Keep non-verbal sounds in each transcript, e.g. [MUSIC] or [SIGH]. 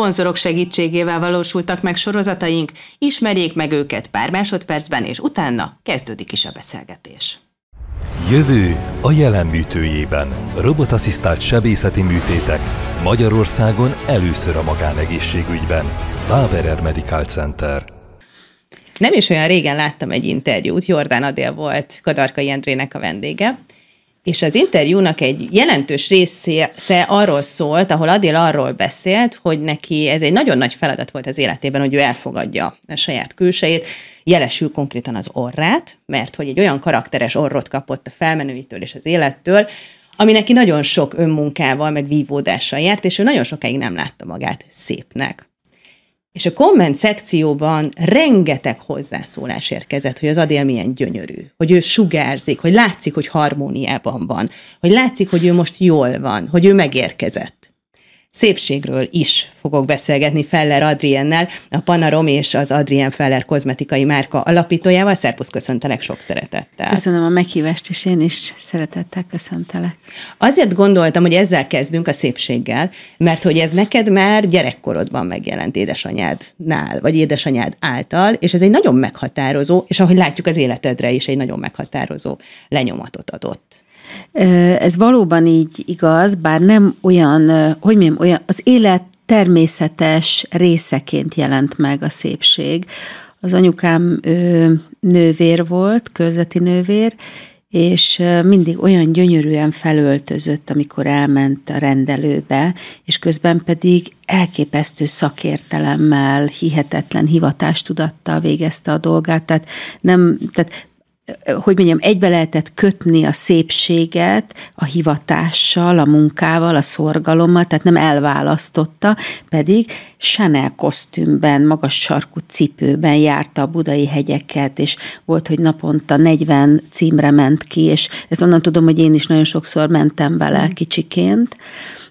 szponzorok segítségével valósultak meg sorozataink, ismerjék meg őket pár másodpercben, és utána kezdődik is a beszélgetés. Jövő a jelen műtőjében. Robotasszisztált sebészeti műtétek. Magyarországon először a magánegészségügyben. Váverer Medical Center. Nem is olyan régen láttam egy interjút, Jordán Adél volt Kadarkai Endrének a vendége, és az interjúnak egy jelentős része arról szólt, ahol Adél arról beszélt, hogy neki ez egy nagyon nagy feladat volt az életében, hogy ő elfogadja a saját külsejét, jelesül konkrétan az orrát, mert hogy egy olyan karakteres orrot kapott a felmenőitől és az élettől, ami neki nagyon sok önmunkával, meg vívódással járt, és ő nagyon sokáig nem látta magát szépnek. És a komment szekcióban rengeteg hozzászólás érkezett, hogy az Adél milyen gyönyörű, hogy ő sugárzik, hogy látszik, hogy harmóniában van, hogy látszik, hogy ő most jól van, hogy ő megérkezett szépségről is fogok beszélgetni Feller Adriennel, a Panarom és az Adrien Feller kozmetikai márka alapítójával. Szerpusz, köszöntelek sok szeretettel. Köszönöm a meghívást, és én is szeretettel köszöntelek. Azért gondoltam, hogy ezzel kezdünk a szépséggel, mert hogy ez neked már gyerekkorodban megjelent édesanyádnál, vagy édesanyád által, és ez egy nagyon meghatározó, és ahogy látjuk az életedre is egy nagyon meghatározó lenyomatot adott. Ez valóban így igaz, bár nem olyan, hogy mondjam, olyan, az élet természetes részeként jelent meg a szépség. Az anyukám ő, nővér volt, körzeti nővér, és mindig olyan gyönyörűen felöltözött, amikor elment a rendelőbe, és közben pedig elképesztő szakértelemmel, hihetetlen hivatástudattal végezte a dolgát, tehát, nem, tehát hogy mondjam, egybe lehetett kötni a szépséget a hivatással, a munkával, a szorgalommal, tehát nem elválasztotta, pedig Chanel kosztümben, magas sarkú cipőben járta a budai hegyeket, és volt, hogy naponta 40 címre ment ki, és ezt onnan tudom, hogy én is nagyon sokszor mentem vele mm. kicsiként,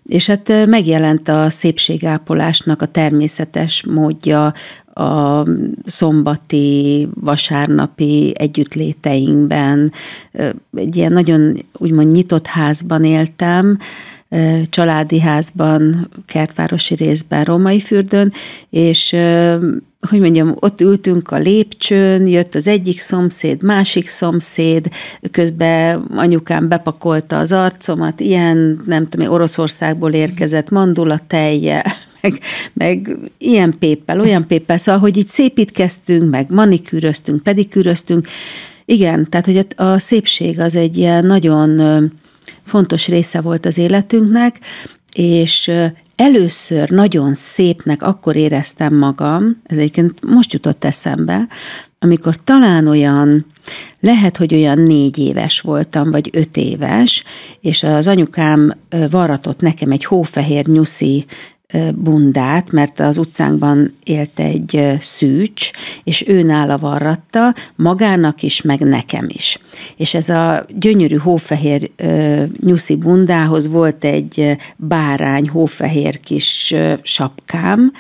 és hát megjelent a szépségápolásnak a természetes módja, a szombati, vasárnapi együttléteinkben. Egy ilyen nagyon úgymond nyitott házban éltem, családi házban, kertvárosi részben, római fürdőn, és hogy mondjam, ott ültünk a lépcsőn, jött az egyik szomszéd, másik szomszéd, közben anyukám bepakolta az arcomat, ilyen, nem tudom, Oroszországból érkezett mandula tejjel, meg, meg ilyen péppel, olyan péppel, szóval, hogy így szépítkeztünk, meg manikűröztünk, pedikűröztünk. Igen, tehát, hogy a, szépség az egy ilyen nagyon fontos része volt az életünknek, és először nagyon szépnek akkor éreztem magam, ez egyébként most jutott eszembe, amikor talán olyan, lehet, hogy olyan négy éves voltam, vagy öt éves, és az anyukám varratott nekem egy hófehér nyuszi bundát, mert az utcánkban élt egy szűcs, és ő nála varratta, magának is, meg nekem is. És ez a gyönyörű hófehér nyuszi bundához volt egy bárány, hófehér kis sapkám,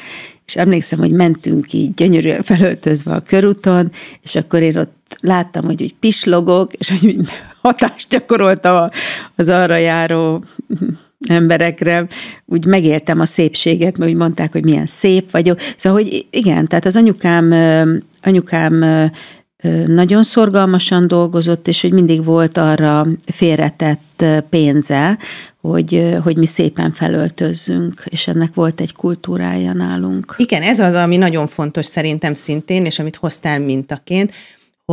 és emlékszem, hogy mentünk így gyönyörűen felöltözve a körúton, és akkor én ott láttam, hogy úgy pislogok, és hogy hatást gyakoroltam az arra járó emberekre, úgy megéltem a szépséget, mert úgy mondták, hogy milyen szép vagyok. Szóval, hogy igen, tehát az anyukám, anyukám nagyon szorgalmasan dolgozott, és hogy mindig volt arra félretett pénze, hogy, hogy mi szépen felöltözzünk, és ennek volt egy kultúrája nálunk. Igen, ez az, ami nagyon fontos szerintem szintén, és amit hoztál mintaként,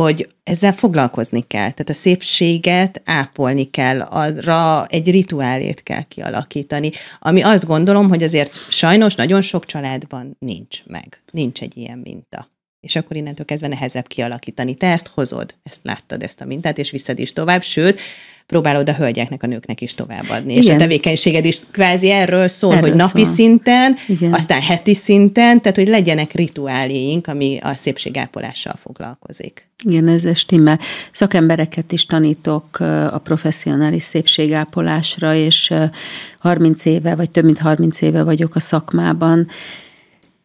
hogy ezzel foglalkozni kell. Tehát a szépséget ápolni kell, arra egy rituálét kell kialakítani, ami azt gondolom, hogy azért sajnos nagyon sok családban nincs meg. Nincs egy ilyen minta. És akkor innentől kezdve nehezebb kialakítani. Te ezt hozod, ezt láttad, ezt a mintát, és viszed is tovább. Sőt, próbálod a hölgyeknek, a nőknek is továbbadni. Igen. És a tevékenységed is kvázi erről szól, erről hogy napi szól. szinten, Igen. aztán heti szinten, tehát hogy legyenek rituáléink, ami a szépségápolással foglalkozik. Igen, ez stimmel. Szakembereket is tanítok a professzionális szépségápolásra, és 30 éve, vagy több mint 30 éve vagyok a szakmában,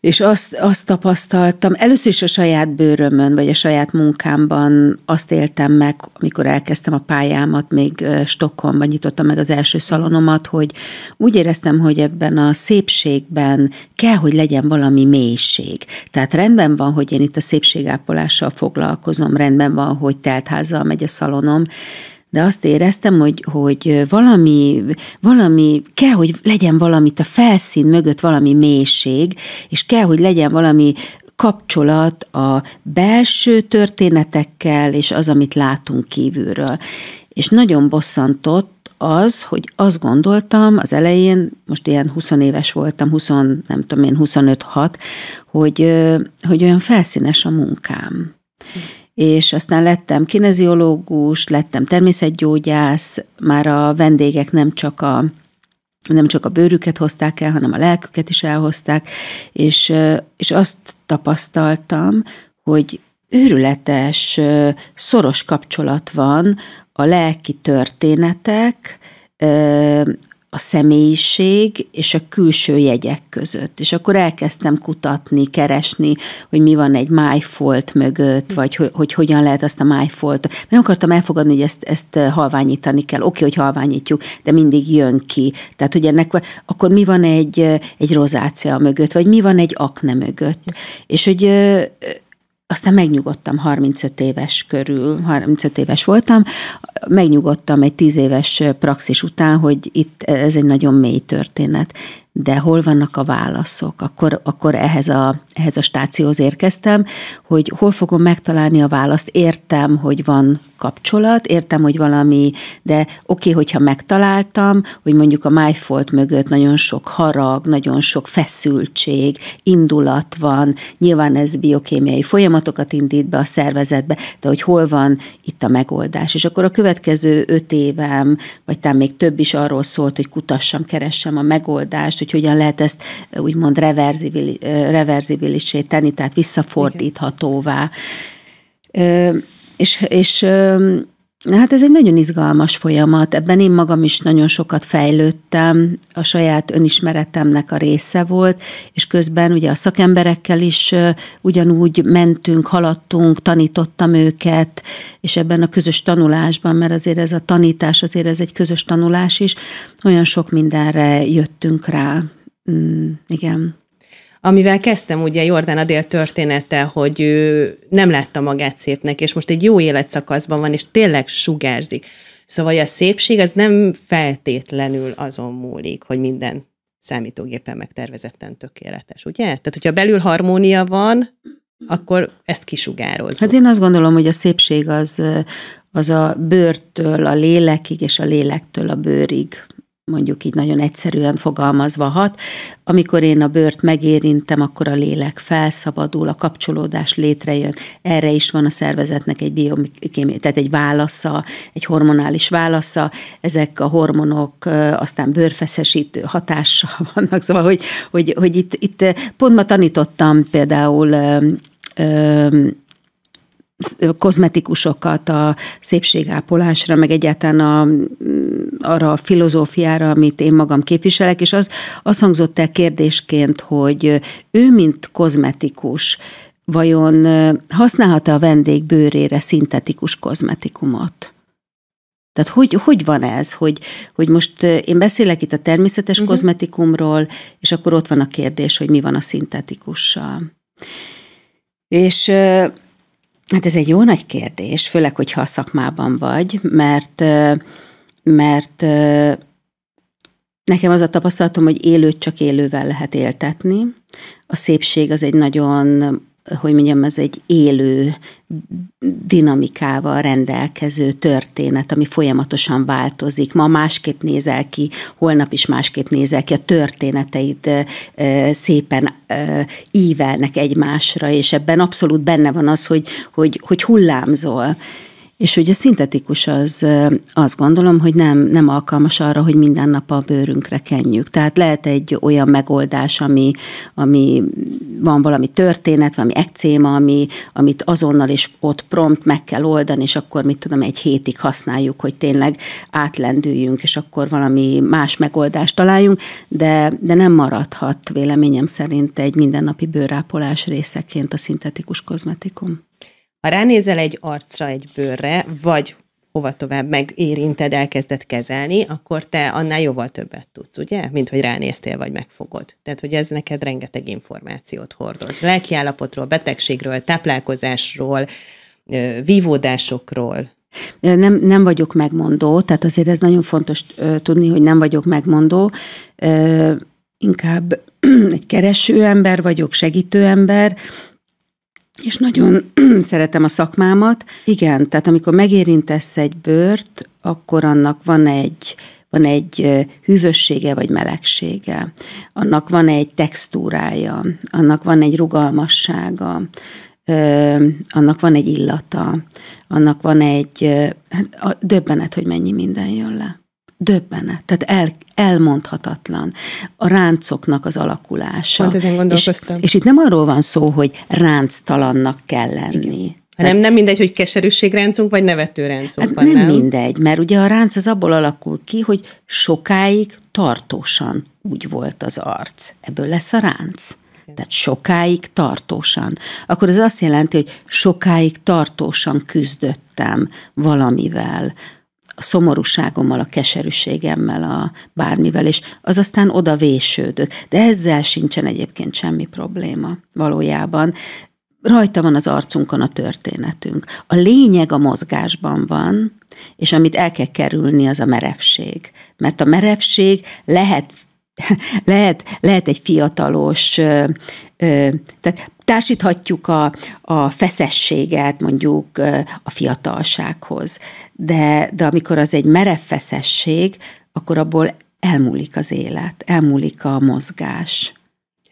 és azt, azt tapasztaltam, először is a saját bőrömön, vagy a saját munkámban azt éltem meg, amikor elkezdtem a pályámat, még Stockholmban nyitottam meg az első szalonomat, hogy úgy éreztem, hogy ebben a szépségben kell, hogy legyen valami mélység. Tehát rendben van, hogy én itt a szépségápolással foglalkozom, rendben van, hogy teltházzal megy a szalonom, de azt éreztem, hogy, hogy valami, valami, kell, hogy legyen valamit a felszín mögött valami mélység, és kell, hogy legyen valami kapcsolat a belső történetekkel, és az, amit látunk kívülről. És nagyon bosszantott, az, hogy azt gondoltam az elején, most ilyen 20 éves voltam, 20, nem tudom én, 25-6, hogy, hogy olyan felszínes a munkám. Mm és aztán lettem kineziológus, lettem természetgyógyász, már a vendégek nem csak a nem csak a bőrüket hozták el, hanem a lelküket is elhozták, és, és azt tapasztaltam, hogy őrületes, szoros kapcsolat van a lelki történetek, a személyiség és a külső jegyek között. És akkor elkezdtem kutatni, keresni, hogy mi van egy májfolt mögött, vagy hogy, hogy hogyan lehet azt a májfolt. Nem akartam elfogadni, hogy ezt, ezt eh, halványítani kell. Oké, okay, hogy halványítjuk, de mindig jön ki. Tehát, hogy ennek akkor mi van egy, eh, egy rozácia mögött, vagy mi van egy akne mögött. És hogy eh, aztán megnyugodtam 35 éves körül, 35 éves voltam, megnyugodtam egy 10 éves praxis után, hogy itt ez egy nagyon mély történet de hol vannak a válaszok? Akkor, akkor ehhez, a, ehhez a stációhoz érkeztem, hogy hol fogom megtalálni a választ. Értem, hogy van kapcsolat, értem, hogy valami, de oké, okay, hogyha megtaláltam, hogy mondjuk a MyFold mögött nagyon sok harag, nagyon sok feszültség, indulat van, nyilván ez biokémiai folyamatokat indít be a szervezetbe, de hogy hol van itt a megoldás. És akkor a következő öt évem, vagy talán még több is arról szólt, hogy kutassam, keressem a megoldást, hogy hogyan lehet ezt eh, úgymond reverzibilisé eh, tenni, tehát visszafordíthatóvá. Igen. És, és Hát ez egy nagyon izgalmas folyamat, ebben én magam is nagyon sokat fejlődtem, a saját önismeretemnek a része volt, és közben ugye a szakemberekkel is ugyanúgy mentünk, haladtunk, tanítottam őket, és ebben a közös tanulásban, mert azért ez a tanítás, azért ez egy közös tanulás is, olyan sok mindenre jöttünk rá. Mm, igen amivel kezdtem ugye Jordán Adél története, hogy ő nem látta magát szépnek, és most egy jó életszakaszban van, és tényleg sugárzik. Szóval a szépség az nem feltétlenül azon múlik, hogy minden számítógépen megtervezetten tökéletes, ugye? Tehát, hogyha belül harmónia van, akkor ezt kisugározzuk. Hát én azt gondolom, hogy a szépség az, az a bőrtől a lélekig, és a lélektől a bőrig mondjuk így nagyon egyszerűen fogalmazva hat. Amikor én a bőrt megérintem, akkor a lélek felszabadul, a kapcsolódás létrejön. Erre is van a szervezetnek egy biokémia, tehát egy válasza, egy hormonális válasza. Ezek a hormonok aztán bőrfeszesítő hatással [LAUGHS] vannak, szóval, hogy, hogy, hogy itt, itt pont ma tanítottam például kozmetikusokat a szépségápolásra, meg egyáltalán a, arra a filozófiára, amit én magam képviselek, és az, az hangzott el kérdésként, hogy ő, mint kozmetikus, vajon használhat-e a vendég bőrére szintetikus kozmetikumot? Tehát hogy, hogy van ez, hogy, hogy most én beszélek itt a természetes uh-huh. kozmetikumról, és akkor ott van a kérdés, hogy mi van a szintetikussal. És Hát ez egy jó nagy kérdés, főleg, hogyha a szakmában vagy, mert, mert nekem az a tapasztalatom, hogy élőt csak élővel lehet éltetni. A szépség az egy nagyon, hogy mondjam, ez egy élő dinamikával rendelkező történet, ami folyamatosan változik. Ma másképp nézel ki, holnap is másképp nézel ki, a történeteid szépen ívelnek egymásra, és ebben abszolút benne van az, hogy, hogy, hogy hullámzol. És ugye a szintetikus az azt gondolom, hogy nem, nem alkalmas arra, hogy minden nap a bőrünkre kenjük. Tehát lehet egy olyan megoldás, ami, ami van valami történet, valami ekcéma, ami, amit azonnal és ott prompt meg kell oldani, és akkor mit tudom, egy hétig használjuk, hogy tényleg átlendüljünk, és akkor valami más megoldást találjunk, de, de nem maradhat véleményem szerint egy mindennapi bőrápolás részeként a szintetikus kozmetikum. Ha ránézel egy arcra, egy bőrre, vagy hova tovább megérinted, elkezdett kezelni, akkor te annál jóval többet tudsz, ugye? Mint hogy ránéztél, vagy megfogod. Tehát, hogy ez neked rengeteg információt hordoz. Lelkiállapotról, betegségről, táplálkozásról, vívódásokról. Nem, nem vagyok megmondó, tehát azért ez nagyon fontos tudni, hogy nem vagyok megmondó. Inkább [CLEARS THROAT] egy kereső ember vagyok, segítő ember, és nagyon [CLEARS THROAT] szeretem a szakmámat. Igen, tehát amikor megérintesz egy bőrt, akkor annak van egy van egy hűvössége vagy melegsége, annak van egy textúrája, annak van egy rugalmassága, annak van egy illata, annak van egy hát döbbenet, hogy mennyi minden jön le döbbenet, tehát el, elmondhatatlan a ráncoknak az alakulása. Pont ezen gondolkoztam. És, és itt nem arról van szó, hogy ránctalannak kell lenni. Igen. Tehát, nem, nem mindegy, hogy keserűségráncunk, vagy nevetőráncunk hát van, nem, nem mindegy, mert ugye a ránc az abból alakul ki, hogy sokáig tartósan úgy volt az arc. Ebből lesz a ránc. Tehát sokáig tartósan. Akkor ez azt jelenti, hogy sokáig tartósan küzdöttem valamivel, a szomorúságommal, a keserűségemmel, a bármivel, és az aztán oda vésődött. De ezzel sincsen egyébként semmi probléma valójában. Rajta van az arcunkon a történetünk. A lényeg a mozgásban van, és amit el kell kerülni, az a merevség. Mert a merevség lehet [LAUGHS] lehet, lehet egy fiatalos, ö, ö, tehát Társíthatjuk a, a feszességet mondjuk a fiatalsághoz, de, de amikor az egy merev feszesség, akkor abból elmúlik az élet, elmúlik a mozgás.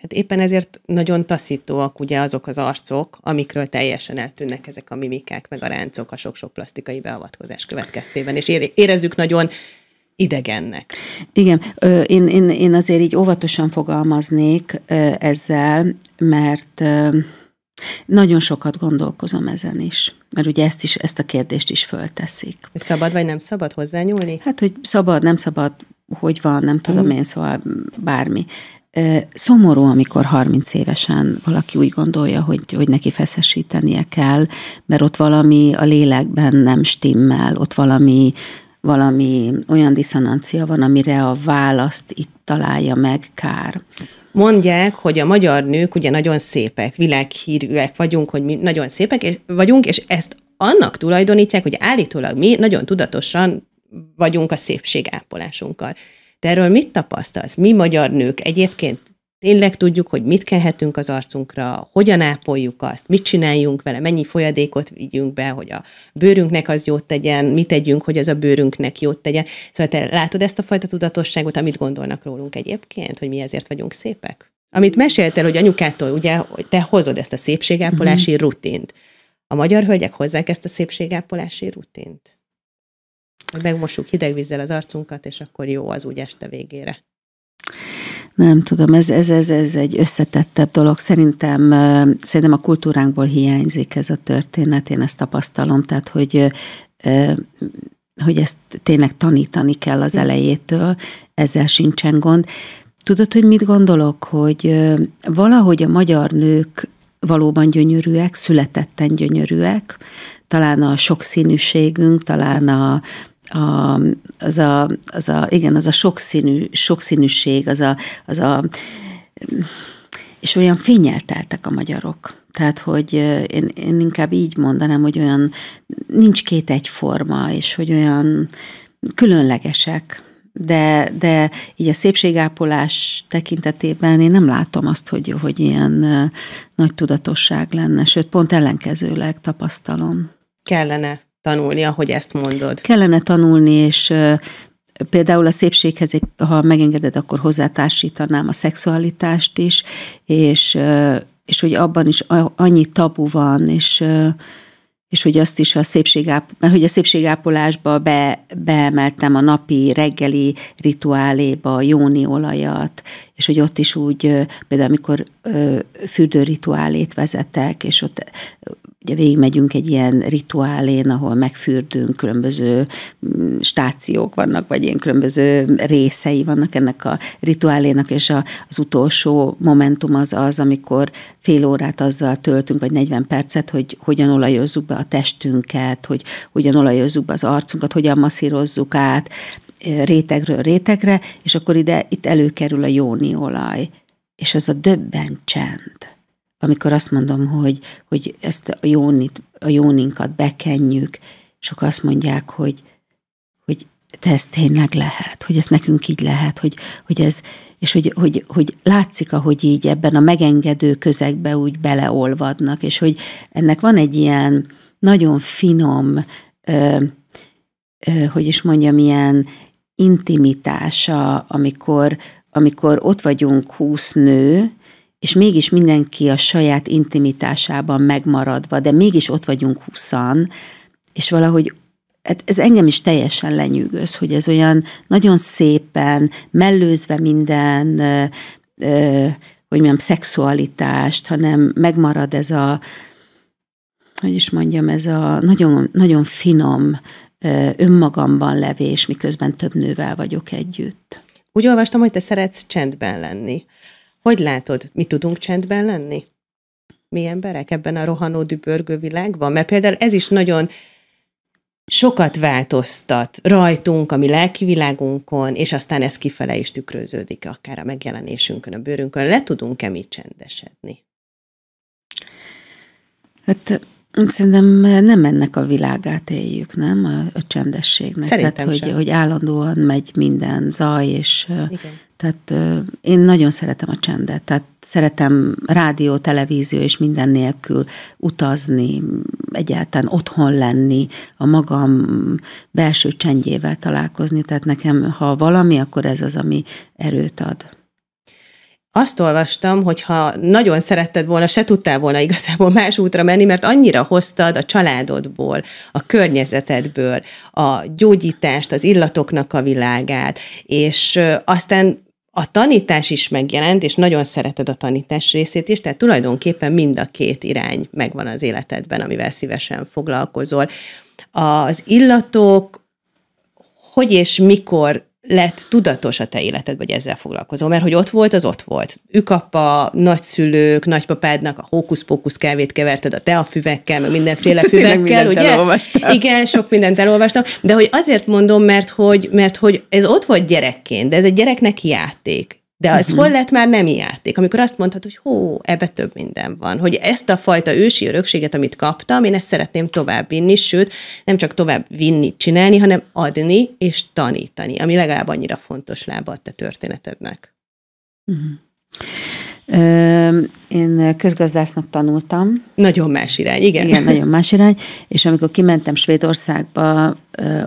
Hát éppen ezért nagyon taszítóak ugye azok az arcok, amikről teljesen eltűnnek ezek a mimikák, meg a ráncok a sok-sok plastikai beavatkozás következtében, és érezzük nagyon idegennek. Igen, én, én, én azért így óvatosan fogalmaznék ezzel, mert nagyon sokat gondolkozom ezen is, mert ugye ezt is, ezt a kérdést is fölteszik. Hogy szabad vagy nem szabad hozzányúlni? Hát, hogy szabad, nem szabad, hogy van, nem tudom mm. én, szóval bármi. Szomorú, amikor 30 évesen valaki úgy gondolja, hogy, hogy neki feszesítenie kell, mert ott valami a lélekben nem stimmel, ott valami valami olyan diszonancia van, amire a választ itt találja meg kár. Mondják, hogy a magyar nők ugye nagyon szépek, világhírűek vagyunk, hogy mi nagyon szépek és vagyunk, és ezt annak tulajdonítják, hogy állítólag mi nagyon tudatosan vagyunk a szépségápolásunkkal. De erről mit tapasztalsz? Mi magyar nők egyébként tényleg tudjuk, hogy mit kenhetünk az arcunkra, hogyan ápoljuk azt, mit csináljunk vele, mennyi folyadékot vigyünk be, hogy a bőrünknek az jót tegyen, mit tegyünk, hogy az a bőrünknek jót tegyen. Szóval te látod ezt a fajta tudatosságot, amit gondolnak rólunk egyébként, hogy mi ezért vagyunk szépek? Amit meséltél, hogy anyukától ugye, hogy te hozod ezt a szépségápolási mm rutint. A magyar hölgyek hozzák ezt a szépségápolási rutint? Megmosuk hideg vízzel az arcunkat, és akkor jó az úgy este végére. Nem tudom, ez, ez, ez, ez egy összetettebb dolog. Szerintem, szerintem a kultúránkból hiányzik ez a történet, én ezt tapasztalom, tehát hogy hogy ezt tényleg tanítani kell az elejétől, ezzel sincsen gond. Tudod, hogy mit gondolok, hogy valahogy a magyar nők valóban gyönyörűek, születetten gyönyörűek, talán a sokszínűségünk, talán a, a, az, a, az a, igen, az a sokszínű, sokszínűség, az a, az a és olyan fényelteltek a magyarok. Tehát, hogy én, én inkább így mondanám, hogy olyan nincs két egyforma, és hogy olyan különlegesek. De, de így a szépségápolás tekintetében én nem látom azt, hogy, hogy ilyen nagy tudatosság lenne, sőt, pont ellenkezőleg tapasztalom. Kellene tanulni, ahogy ezt mondod. Kellene tanulni, és például a szépséghez, ha megengeded, akkor hozzátársítanám a szexualitást is, és, és hogy abban is annyi tabu van, és és hogy azt is a szépségápolásba, mert hogy a szépségápolásba be, beemeltem a napi, reggeli rituáléba a jóni olajat, és hogy ott is úgy, például amikor fürdőrituálét vezetek, és ott Ugye végigmegyünk egy ilyen rituálén, ahol megfürdünk, különböző mm, stációk vannak, vagy ilyen különböző részei vannak ennek a rituálénak, és a, az utolsó momentum az az, amikor fél órát azzal töltünk, vagy 40 percet, hogy hogyan olajozzuk be a testünket, hogy hogyan olajozzuk be az arcunkat, hogyan masszírozzuk át, rétegről rétegre, és akkor ide itt előkerül a jóni olaj. És az a döbben csend amikor azt mondom, hogy, hogy ezt a, jónit, a jóninkat bekenjük, akkor azt mondják, hogy, hogy te ez tényleg lehet, hogy ez nekünk így lehet, hogy, hogy ez, és hogy, hogy, hogy látszik, ahogy így ebben a megengedő közegbe úgy beleolvadnak, és hogy ennek van egy ilyen nagyon finom, ö, ö, hogy is mondjam, ilyen intimitása, amikor, amikor ott vagyunk húsz nő, és mégis mindenki a saját intimitásában megmaradva, de mégis ott vagyunk huszan, és valahogy hát ez engem is teljesen lenyűgöz, hogy ez olyan nagyon szépen, mellőzve minden, ö, ö, hogy mondjam, szexualitást, hanem megmarad ez a, hogy is mondjam, ez a nagyon, nagyon finom ö, önmagamban levés, miközben több nővel vagyok együtt. Úgy olvastam, hogy te szeretsz csendben lenni. Hogy látod, mi tudunk csendben lenni? Mi emberek ebben a rohanó, dübörgő világban? Mert például ez is nagyon sokat változtat rajtunk, a mi lelki világunkon, és aztán ez kifele is tükröződik, akár a megjelenésünkön, a bőrünkön. Le tudunk-e mi csendesedni? Hát Szerintem eh, nem ennek a világát éljük, nem? A, a csendességnek. Szerintem tehát, sem. hogy, hogy állandóan megy minden zaj, és eh, Igen. tehát eh, én nagyon szeretem a csendet, tehát szeretem rádió, televízió és minden nélkül utazni, egyáltalán otthon lenni, a magam belső csendjével találkozni, tehát nekem, ha valami, akkor ez az, ami erőt ad azt olvastam, hogy ha nagyon szeretted volna, se tudtál volna igazából más útra menni, mert annyira hoztad a családodból, a környezetedből, a gyógyítást, az illatoknak a világát, és aztán a tanítás is megjelent, és nagyon szereted a tanítás részét is, tehát tulajdonképpen mind a két irány megvan az életedben, amivel szívesen foglalkozol. Az illatok hogy és mikor lett tudatos a te életed, vagy ezzel foglalkozó? Mert hogy ott volt, az ott volt. Ükapa, nagyszülők, nagypapádnak a hókusz-pókusz kávét keverted a teafüvekkel, meg mindenféle [LAUGHS] füvekkel, ugye? Elolvastam. Igen, sok mindent elolvastam, de hogy azért mondom, mert hogy, mert hogy ez ott volt gyerekként, de ez egy gyereknek játék. De az mhm. hol lett már nem játék, amikor azt mondhatod, hogy hó, ebbe több minden van, hogy ezt a fajta ősi örökséget, amit kaptam, én ezt szeretném tovább vinni, sőt, nem csak tovább vinni, csinálni, hanem adni és tanítani, ami legalább annyira fontos lába a te történetednek. Uh-huh. Én közgazdásznak tanultam. Nagyon más irány, igen. Igen, nagyon más irány. És amikor kimentem Svédországba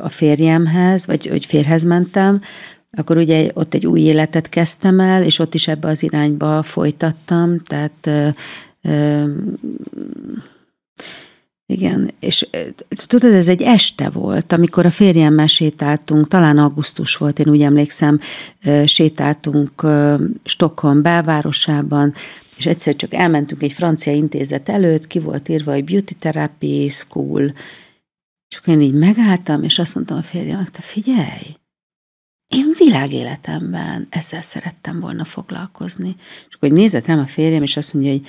a férjemhez, vagy hogy férhez mentem, akkor ugye ott egy új életet kezdtem el, és ott is ebbe az irányba folytattam, tehát igen, és tudod, ez egy este volt, amikor a férjemmel sétáltunk, talán augusztus volt, én úgy emlékszem, sétáltunk Stockholm belvárosában, és egyszer csak elmentünk egy francia intézet előtt, ki volt írva, hogy Beauty Therapy School, és akkor én így megálltam, és azt mondtam a férjemnek, te figyelj, én világéletemben ezzel szerettem volna foglalkozni. És akkor nézett rám a férjem, és azt mondja, hogy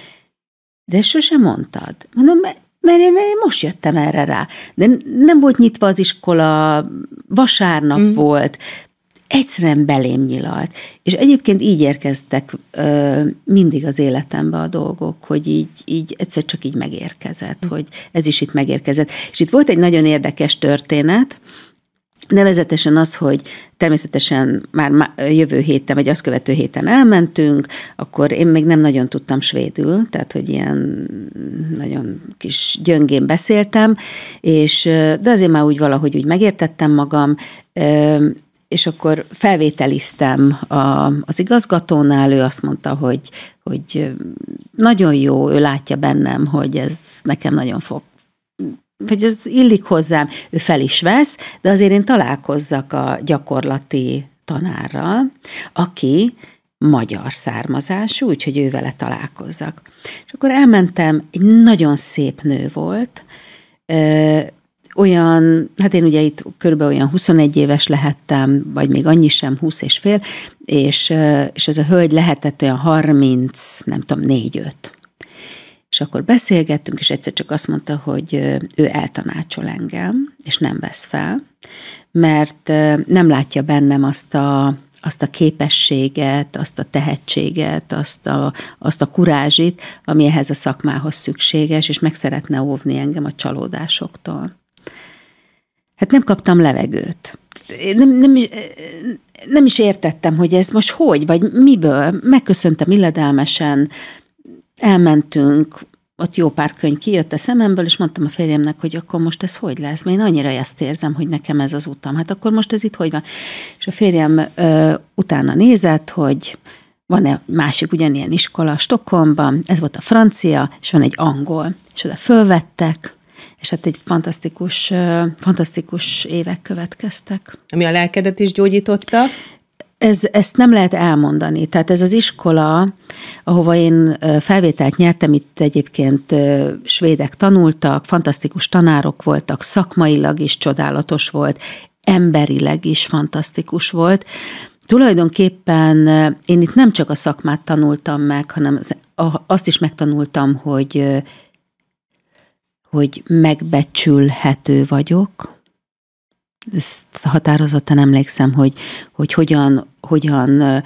de sosem mondtad. Mondom, mert én most jöttem erre rá. De nem volt nyitva az iskola, vasárnap mm. volt, egyszerűen belém nyilalt. És egyébként így érkeztek ö, mindig az életembe a dolgok, hogy így, így egyszer csak így megérkezett, mm. hogy ez is itt megérkezett. És itt volt egy nagyon érdekes történet, Nevezetesen az, hogy természetesen már jövő héten, vagy azt követő héten elmentünk, akkor én még nem nagyon tudtam svédül, tehát hogy ilyen nagyon kis gyöngén beszéltem, és, de azért már úgy valahogy úgy megértettem magam, és akkor felvételiztem a, az igazgatónál, ő azt mondta, hogy, hogy nagyon jó, ő látja bennem, hogy ez nekem nagyon fog vagy ez illik hozzám, ő fel is vesz, de azért én találkozzak a gyakorlati tanárral, aki magyar származású, úgyhogy ő vele találkozzak. És akkor elmentem, egy nagyon szép nő volt, ö, olyan, hát én ugye itt körülbelül olyan 21 éves lehettem, vagy még annyi sem, 20 és fél, és, és ez a hölgy lehetett olyan 30, nem tudom, 4-5. És akkor beszélgettünk, és egyszer csak azt mondta, hogy ő eltanácsol engem, és nem vesz fel, mert nem látja bennem azt a, azt a képességet, azt a tehetséget, azt a, azt a kurázsit, ami ehhez a szakmához szükséges, és meg szeretne óvni engem a csalódásoktól. Hát nem kaptam levegőt. Nem, nem, is, nem is értettem, hogy ez most hogy, vagy miből. Megköszöntem illedelmesen, elmentünk, ott jó pár könyv kijött a szememből, és mondtam a férjemnek, hogy akkor most ez hogy lesz, mert én annyira ezt érzem, hogy nekem ez az utam. Hát akkor most ez itt hogy van? És a férjem ö, utána nézett, hogy van-e másik ugyanilyen iskola Stockholmban, ez volt a francia, és van egy angol. És oda fölvettek, és hát egy fantasztikus, fantasztikus évek következtek. Ami a lelkedet is gyógyította? Ez, ezt nem lehet elmondani. Tehát ez az iskola, ahova én felvételt nyertem, itt egyébként svédek tanultak, fantasztikus tanárok voltak, szakmailag is csodálatos volt, emberileg is fantasztikus volt. Tulajdonképpen én itt nem csak a szakmát tanultam meg, hanem azt is megtanultam, hogy hogy megbecsülhető vagyok, határozottan emlékszem, hogy, hogy hogyan, hogyan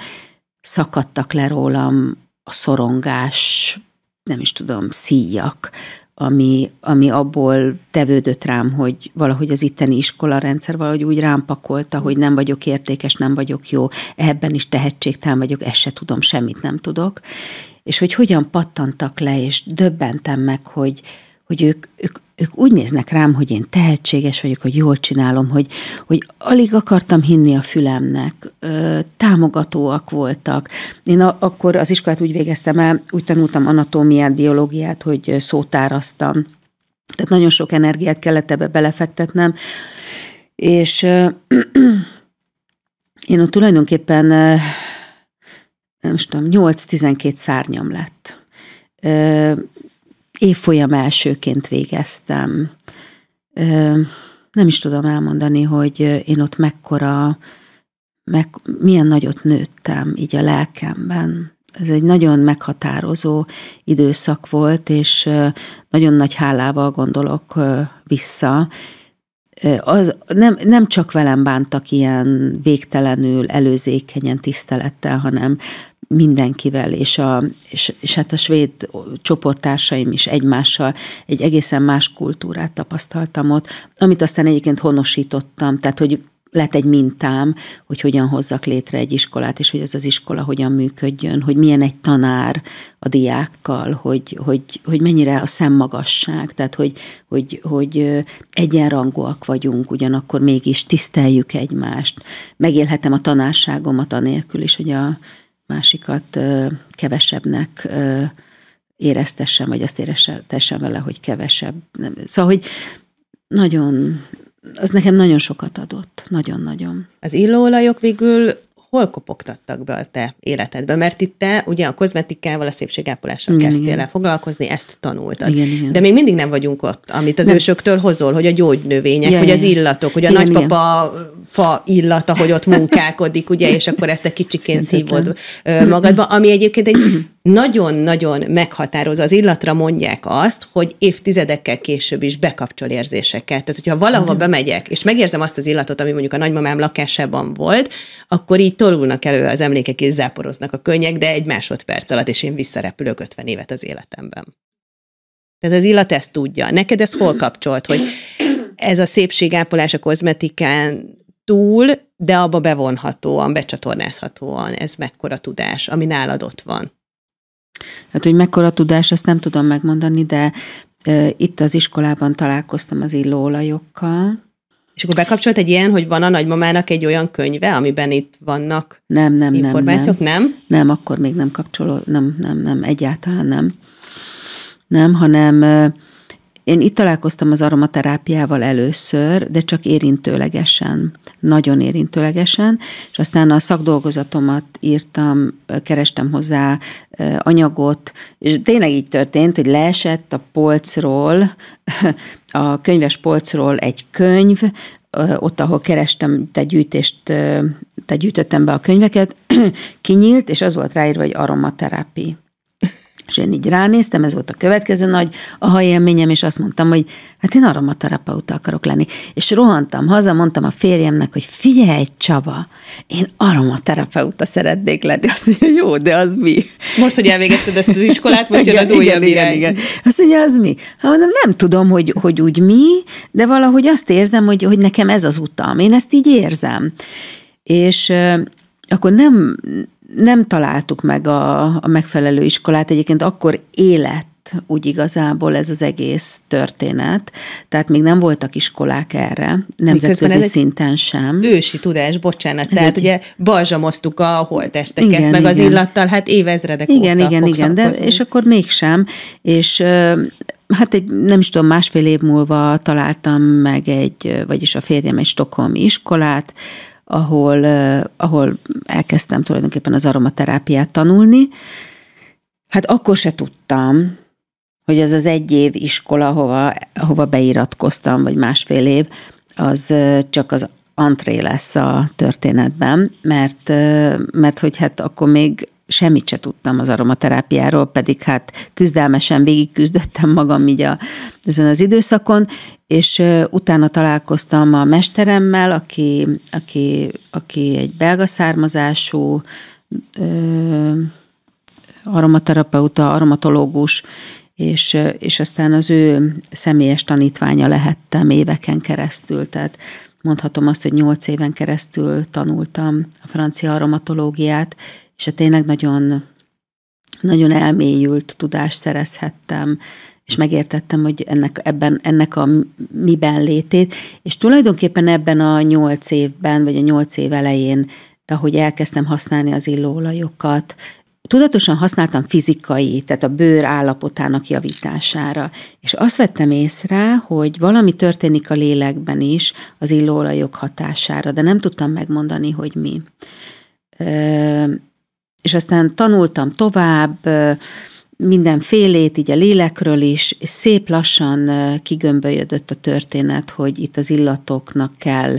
szakadtak le rólam a szorongás, nem is tudom, szíjak, ami, ami abból tevődött rám, hogy valahogy az itteni iskolarendszer valahogy úgy rám pakolta, hogy nem vagyok értékes, nem vagyok jó, ebben is tehetségtelen vagyok, ezt se tudom, semmit nem tudok. És hogy hogyan pattantak le, és döbbentem meg, hogy, hogy ők, ők ők úgy néznek rám, hogy én tehetséges vagyok, hogy jól csinálom, hogy, hogy alig akartam hinni a fülemnek, ö, támogatóak voltak. Én a, akkor az iskolát úgy végeztem el, úgy tanultam anatómiát, biológiát, hogy szótáraztam. Tehát nagyon sok energiát kellett ebbe belefektetnem, és ö, ö, [CLEARS THROAT] én ott tulajdonképpen nem tudom, 8-12 szárnyam lett évfolyam elsőként végeztem. Nem is tudom elmondani, hogy én ott mekkora, meg, milyen nagyot nőttem így a lelkemben. Ez egy nagyon meghatározó időszak volt, és nagyon nagy hálával gondolok vissza, az nem, nem csak velem bántak ilyen végtelenül, előzékenyen, tisztelettel, hanem mindenkivel, és, a, és, és hát a svéd csoporttársaim is egymással egy egészen más kultúrát tapasztaltam ott, amit aztán egyébként honosítottam, tehát hogy lett egy mintám, hogy hogyan hozzak létre egy iskolát, és hogy ez az iskola hogyan működjön, hogy milyen egy tanár a diákkal, hogy, hogy, hogy mennyire a szemmagasság, tehát hogy, hogy, hogy egyenrangúak vagyunk, ugyanakkor mégis tiszteljük egymást. Megélhetem a tanárságomat anélkül is, hogy a másikat kevesebbnek éreztessem, vagy azt éreztessem vele, hogy kevesebb. Szóval, hogy nagyon az nekem nagyon sokat adott, nagyon-nagyon. Az illóolajok végül hol kopogtattak be a te életedbe? Mert itt te ugye a kozmetikával, a szépségápolással igen, kezdtél igen. el foglalkozni, ezt tanultad. Igen, igen. De még mindig nem vagyunk ott, amit az nem. ősöktől hozol, hogy a gyógynövények, ja, hogy az illatok, hogy a igen, nagypapa igen fa illat, ahogy ott munkálkodik, ugye, és akkor ezt egy kicsiként szívod magadba, ami egyébként egy nagyon-nagyon meghatározó. Az illatra mondják azt, hogy évtizedekkel később is bekapcsol érzéseket. Tehát, hogyha valahova bemegyek, és megérzem azt az illatot, ami mondjuk a nagymamám lakásában volt, akkor így tolulnak elő az emlékek, és záporoznak a könnyek, de egy másodperc alatt, és én visszarepülök 50 évet az életemben. Tehát az illat ezt tudja. Neked ez hol kapcsolt, hogy ez a szépségápolás a kozmetikán túl, de abba bevonhatóan, becsatornázhatóan ez mekkora tudás, ami nálad ott van. Hát, hogy mekkora tudás, azt nem tudom megmondani, de e, itt az iskolában találkoztam az illóolajokkal. És akkor bekapcsolt egy ilyen, hogy van a nagymamának egy olyan könyve, amiben itt vannak nem, nem, információk, nem? Nem, nem, nem akkor még nem kapcsoló, nem, nem, nem, egyáltalán nem. Nem, hanem én itt találkoztam az aromaterápiával először, de csak érintőlegesen, nagyon érintőlegesen, és aztán a szakdolgozatomat írtam, kerestem hozzá anyagot, és tényleg így történt, hogy leesett a polcról, [LAUGHS] a könyves polcról egy könyv, ott, ahol kerestem, te gyűjtést, te gyűjtöttem be a könyveket, [CLEARS THROAT] kinyílt, és az volt ráírva, hogy aromaterápia. És én így ránéztem, ez volt a következő nagy aha élményem, és azt mondtam, hogy hát én aromaterapeuta akarok lenni. És rohantam haza, mondtam a férjemnek, hogy figyelj Csaba, én aromaterapeuta szeretnék lenni. Azt mondja, jó, de az mi? Most, hogy elvégezted ezt az iskolát, vagy az újabb igen, irány? Igen, igen. Azt mondja, az mi? Hát mondom, nem tudom, hogy, hogy úgy mi, de valahogy azt érzem, hogy, hogy nekem ez az utam. Én ezt így érzem. És akkor nem, nem találtuk meg a, a megfelelő iskolát, egyébként akkor élet úgy igazából ez az egész történet. Tehát még nem voltak iskolák erre, nemzetközi szinten sem. Ősi tudás, bocsánat. Ez tehát egy... ugye balzsamoztuk a holtesteket, igen, meg igen. az illattal, hát évezredek igen, óta Igen, igen, igen, és akkor mégsem. És hát egy, nem is tudom, másfél év múlva találtam meg egy, vagyis a férjem egy stokholmi iskolát, ahol, ahol elkezdtem tulajdonképpen az aromaterápiát tanulni. Hát akkor se tudtam, hogy ez az egy év iskola, hova, hova beiratkoztam, vagy másfél év, az csak az antré lesz a történetben, mert, mert hogy hát akkor még semmit se tudtam az aromaterápiáról, pedig hát küzdelmesen végigküzdöttem magam így a, ezen az időszakon, és utána találkoztam a mesteremmel, aki, aki, aki egy belga származású ö, aromaterapeuta, aromatológus, és, és aztán az ő személyes tanítványa lehettem éveken keresztül, tehát mondhatom azt, hogy nyolc éven keresztül tanultam a francia aromatológiát, és a hát tényleg nagyon, nagyon elmélyült tudást szerezhettem, és megértettem, hogy ennek, ebben, ennek a miben létét, és tulajdonképpen ebben a nyolc évben, vagy a nyolc év elején, ahogy elkezdtem használni az illóolajokat, tudatosan használtam fizikai, tehát a bőr állapotának javítására, és azt vettem észre, hogy valami történik a lélekben is az illóolajok hatására, de nem tudtam megmondani, hogy mi. Ö- és aztán tanultam tovább, mindenfélét, így a lélekről is, és szép lassan kigömbölyödött a történet, hogy itt az illatoknak kell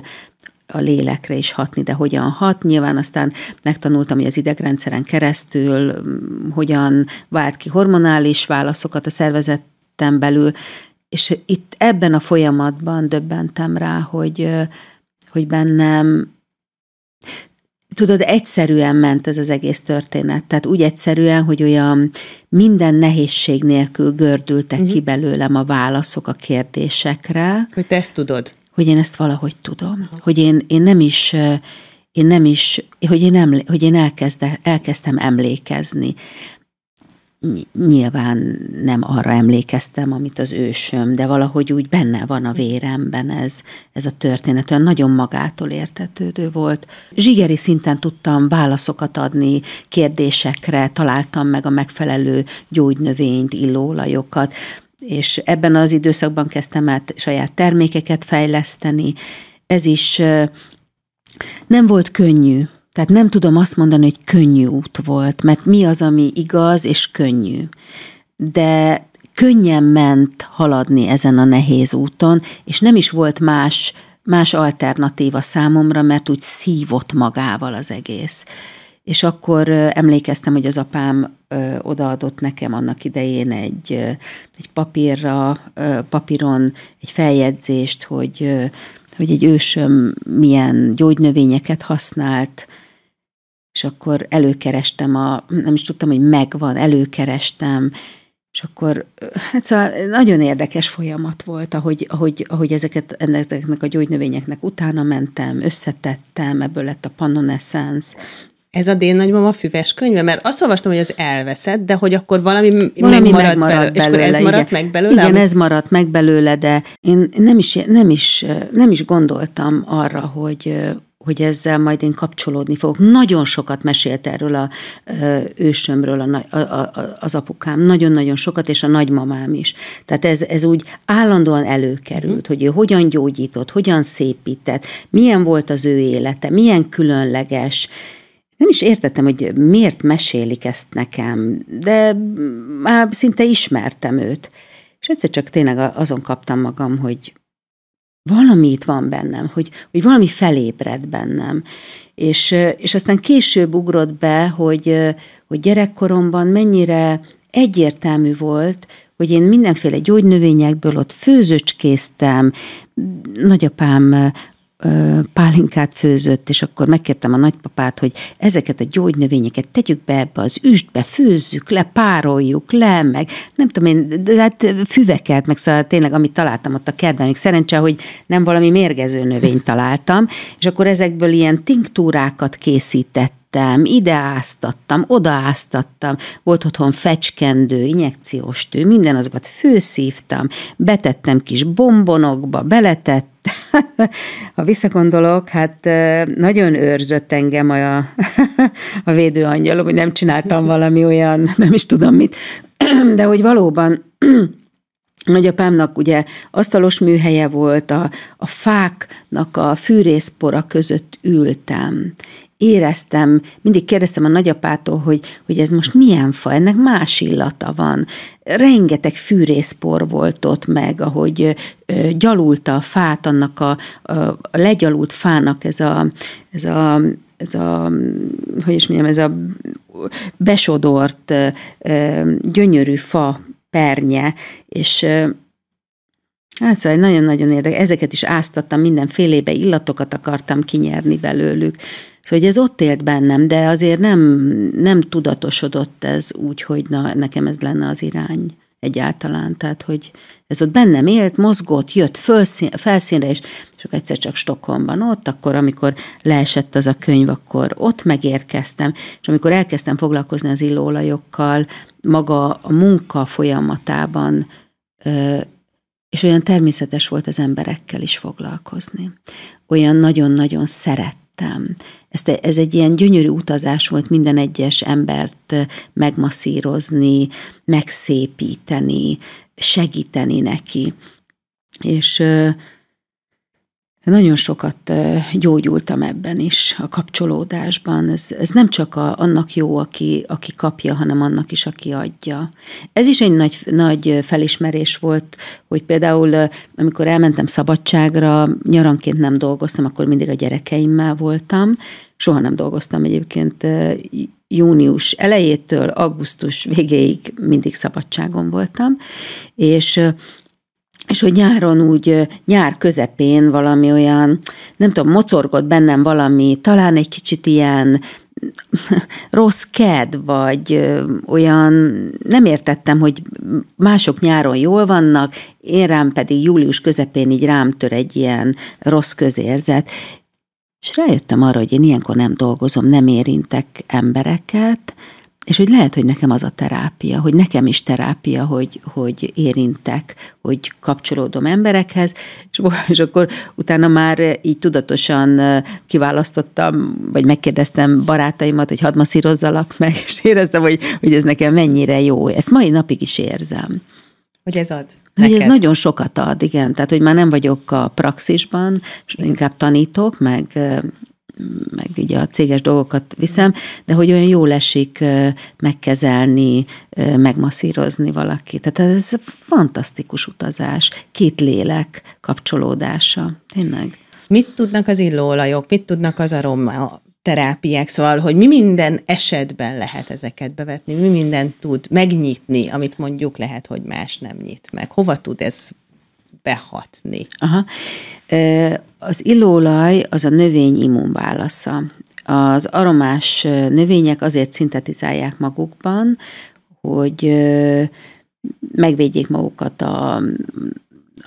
a lélekre is hatni, de hogyan hat. Nyilván aztán megtanultam, hogy az idegrendszeren keresztül hogyan vált ki hormonális válaszokat a szervezetem belül, és itt ebben a folyamatban döbbentem rá, hogy, hogy bennem tudod, egyszerűen ment ez az egész történet. Tehát úgy egyszerűen, hogy olyan minden nehézség nélkül gördültek uh-huh. ki belőlem a válaszok a kérdésekre. Hogy te ezt tudod. Hogy én ezt valahogy tudom. Uh-huh. Hogy én, én nem is én nem is, hogy én, emlé, hogy én elkezde, elkezdtem emlékezni nyilván nem arra emlékeztem, amit az ősöm, de valahogy úgy benne van a véremben ez, ez a történet, olyan nagyon magától értetődő volt. Zsigeri szinten tudtam válaszokat adni kérdésekre, találtam meg a megfelelő gyógynövényt, illóolajokat, és ebben az időszakban kezdtem át saját termékeket fejleszteni. Ez is nem volt könnyű, tehát nem tudom azt mondani, hogy könnyű út volt, mert mi az, ami igaz és könnyű. De könnyen ment haladni ezen a nehéz úton, és nem is volt más, más alternatíva számomra, mert úgy szívott magával az egész. És akkor emlékeztem, hogy az apám ö, odaadott nekem annak idején egy, ö, egy papírra, ö, papíron egy feljegyzést, hogy, ö, hogy egy ősöm milyen gyógynövényeket használt, és akkor előkerestem a, nem is tudtam, hogy megvan, előkerestem, és akkor, hát szóval nagyon érdekes folyamat volt, ahogy, ahogy, ahogy ezeket, ezeknek a gyógynövényeknek utána mentem, összetettem, ebből lett a Pannon Essence, ez a Dén nagymama füves könyve? Mert azt olvastam, hogy az elveszett, de hogy akkor valami, valami megmaradt, megmaradt belőle. belőle. És akkor ez igen. maradt meg belőle? Igen, ez maradt meg belőle, de én nem is, nem is, nem is gondoltam arra, hogy, hogy ezzel majd én kapcsolódni fogok. Nagyon sokat mesélt erről a ö, ősömről a, a, a, az apukám, nagyon-nagyon sokat, és a nagymamám is. Tehát ez, ez úgy állandóan előkerült, hogy ő hogyan gyógyított, hogyan szépített, milyen volt az ő élete, milyen különleges. Nem is értettem, hogy miért mesélik ezt nekem, de már szinte ismertem őt. És egyszer csak tényleg azon kaptam magam, hogy valami itt van bennem, hogy, hogy valami felébred bennem. És, és aztán később ugrott be, hogy, hogy gyerekkoromban mennyire egyértelmű volt, hogy én mindenféle gyógynövényekből ott főzőcskéztem, nagyapám pálinkát főzött, és akkor megkértem a nagypapát, hogy ezeket a gyógynövényeket tegyük be ebbe az üstbe, főzzük le, pároljuk le, meg nem tudom én, de hát füveket, meg szóval tényleg, amit találtam ott a kertben, még szerencse, hogy nem valami mérgező növényt találtam, és akkor ezekből ilyen tinktúrákat készített vittem, ide áztattam, oda áztattam, volt otthon fecskendő, injekciós tű, minden azokat főszívtam, betettem kis bombonokba, beletett, [LAUGHS] ha visszakondolok hát nagyon őrzött engem a, [LAUGHS] a védőangyalom, hogy nem csináltam valami olyan, nem is tudom mit, [CLEARS THROAT] de hogy valóban [CLEARS THROAT] Nagyapámnak ugye asztalos műhelye volt, a, a fáknak a fűrészpora között ültem, éreztem, mindig kérdeztem a nagyapától, hogy, hogy ez most milyen fa, ennek más illata van. Rengeteg fűrészpor volt ott meg, ahogy ö, gyalulta a fát, annak a, a, a legyalult fának ez a, ez a ez a, hogy is mondjam, ez a besodort, ö, gyönyörű fa pernye, és Hát szóval nagyon-nagyon érdekes. Ezeket is áztattam, mindenfélébe illatokat akartam kinyerni belőlük. Szóval ez ott élt bennem, de azért nem, nem tudatosodott ez úgy, hogy na, nekem ez lenne az irány egyáltalán. Tehát, hogy ez ott bennem élt, mozgott, jött felszín, felszínre, és sok egyszer csak Stockholmban ott, akkor amikor leesett az a könyv, akkor ott megérkeztem, és amikor elkezdtem foglalkozni az illóolajokkal, maga a munka folyamatában és olyan természetes volt az emberekkel is foglalkozni. Olyan nagyon-nagyon szeret lettem. Ez, ez egy ilyen gyönyörű utazás volt minden egyes embert eh, megmasszírozni, megszépíteni, segíteni neki. És eh, nagyon sokat gyógyultam ebben is, a kapcsolódásban. Ez, ez nem csak a, annak jó, aki, aki kapja, hanem annak is, aki adja. Ez is egy nagy, nagy felismerés volt, hogy például amikor elmentem szabadságra, nyaranként nem dolgoztam, akkor mindig a gyerekeimmel voltam. Soha nem dolgoztam egyébként június elejétől augusztus végéig mindig szabadságon voltam, és és hogy nyáron úgy nyár közepén valami olyan, nem tudom, mocorgott bennem valami, talán egy kicsit ilyen [LAUGHS] rossz ked, vagy olyan, nem értettem, hogy mások nyáron jól vannak, én rám pedig július közepén így rám tör egy ilyen rossz közérzet. És rájöttem arra, hogy én ilyenkor nem dolgozom, nem érintek embereket, és hogy lehet, hogy nekem az a terápia, hogy nekem is terápia, hogy, hogy érintek, hogy kapcsolódom emberekhez, és, [LAUGHS] és akkor utána már így tudatosan kiválasztottam, vagy megkérdeztem barátaimat, hogy hadd masszírozzalak meg, [LAUGHS] és éreztem, hogy, hogy ez nekem mennyire jó. Ezt mai napig is érzem. Hogy ez ad? Neked. Hogy ez nagyon sokat ad, igen. Tehát, hogy már nem vagyok a praxisban, és inkább tanítok, meg meg így a céges dolgokat viszem, de hogy olyan jó lesik megkezelni, megmasszírozni valakit. Tehát ez fantasztikus utazás, két lélek kapcsolódása, tényleg. Mit tudnak az illóolajok, mit tudnak az aroma terápiák, szóval, hogy mi minden esetben lehet ezeket bevetni, mi minden tud megnyitni, amit mondjuk lehet, hogy más nem nyit meg. Hova tud ez behatni? Aha. Az illóolaj az a növény immunválasza. Az aromás növények azért szintetizálják magukban, hogy megvédjék magukat a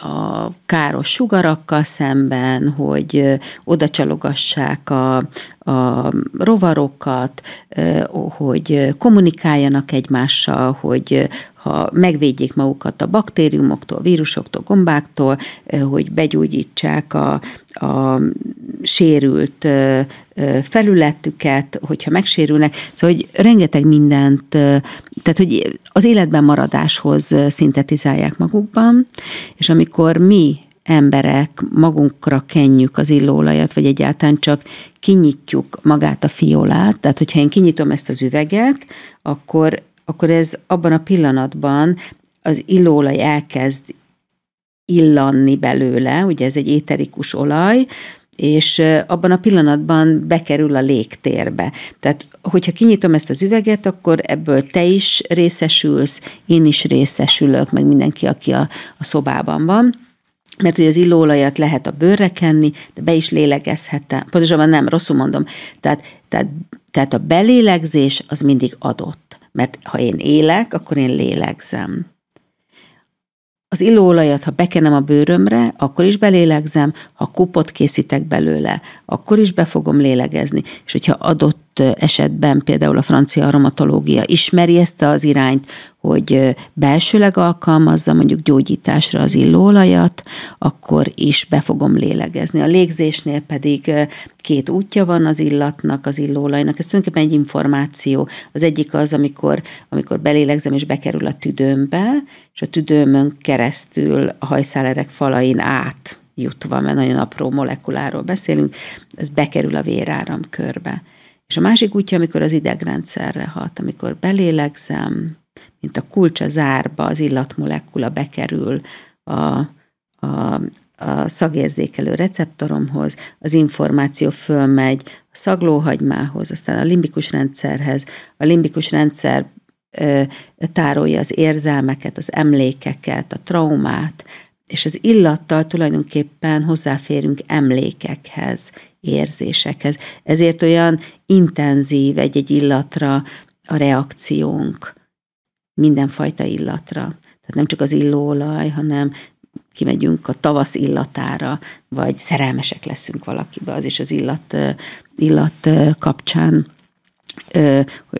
a káros sugarakkal szemben, hogy oda csalogassák a, a rovarokat, hogy kommunikáljanak egymással, hogy ha megvédjék magukat a baktériumoktól, vírusoktól, gombáktól, hogy begyógyítsák a, a sérült felületüket, hogyha megsérülnek. Szóval, hogy rengeteg mindent, tehát, hogy az életben maradáshoz szintetizálják magukban, és amikor mi emberek magunkra kenjük az illóolajat, vagy egyáltalán csak kinyitjuk magát a fiolát, tehát hogyha én kinyitom ezt az üveget, akkor, akkor ez abban a pillanatban az illóolaj elkezd illanni belőle, ugye ez egy éterikus olaj, és abban a pillanatban bekerül a légtérbe. Tehát, hogyha kinyitom ezt az üveget, akkor ebből te is részesülsz, én is részesülök, meg mindenki, aki a, a szobában van mert ugye az illóolajat lehet a bőrre kenni, de be is lélegezhettem. Pontosabban nem, rosszul mondom. Tehát, tehát, tehát a belélegzés az mindig adott. Mert ha én élek, akkor én lélegzem. Az illóolajat, ha bekenem a bőrömre, akkor is belélegzem, ha kupot készítek belőle, akkor is be fogom lélegezni. És hogyha adott adott esetben például a francia aromatológia ismeri ezt az irányt, hogy belsőleg alkalmazza mondjuk gyógyításra az illóolajat, akkor is be fogom lélegezni. A légzésnél pedig két útja van az illatnak, az illóolajnak. Ez tulajdonképpen egy információ. Az egyik az, amikor, amikor belélegzem és bekerül a tüdőmbe, és a tüdőmön keresztül a hajszálerek falain át jutva, mert nagyon apró molekuláról beszélünk, ez bekerül a véráram körbe. És a másik útja, amikor az idegrendszerre hat, amikor belélegzem, mint a kulcs a zárba, az illatmolekula bekerül a, a, a szagérzékelő receptoromhoz, az információ fölmegy a szaglóhagymához, aztán a limbikus rendszerhez, a limbikus rendszer tárolja az érzelmeket, az emlékeket, a traumát, és az illattal tulajdonképpen hozzáférünk emlékekhez, érzésekhez. Ezért olyan intenzív egy-egy illatra a reakciónk, mindenfajta illatra. Tehát nem csak az illóolaj, hanem kimegyünk a tavasz illatára, vagy szerelmesek leszünk valakibe, az is az illat, illat kapcsán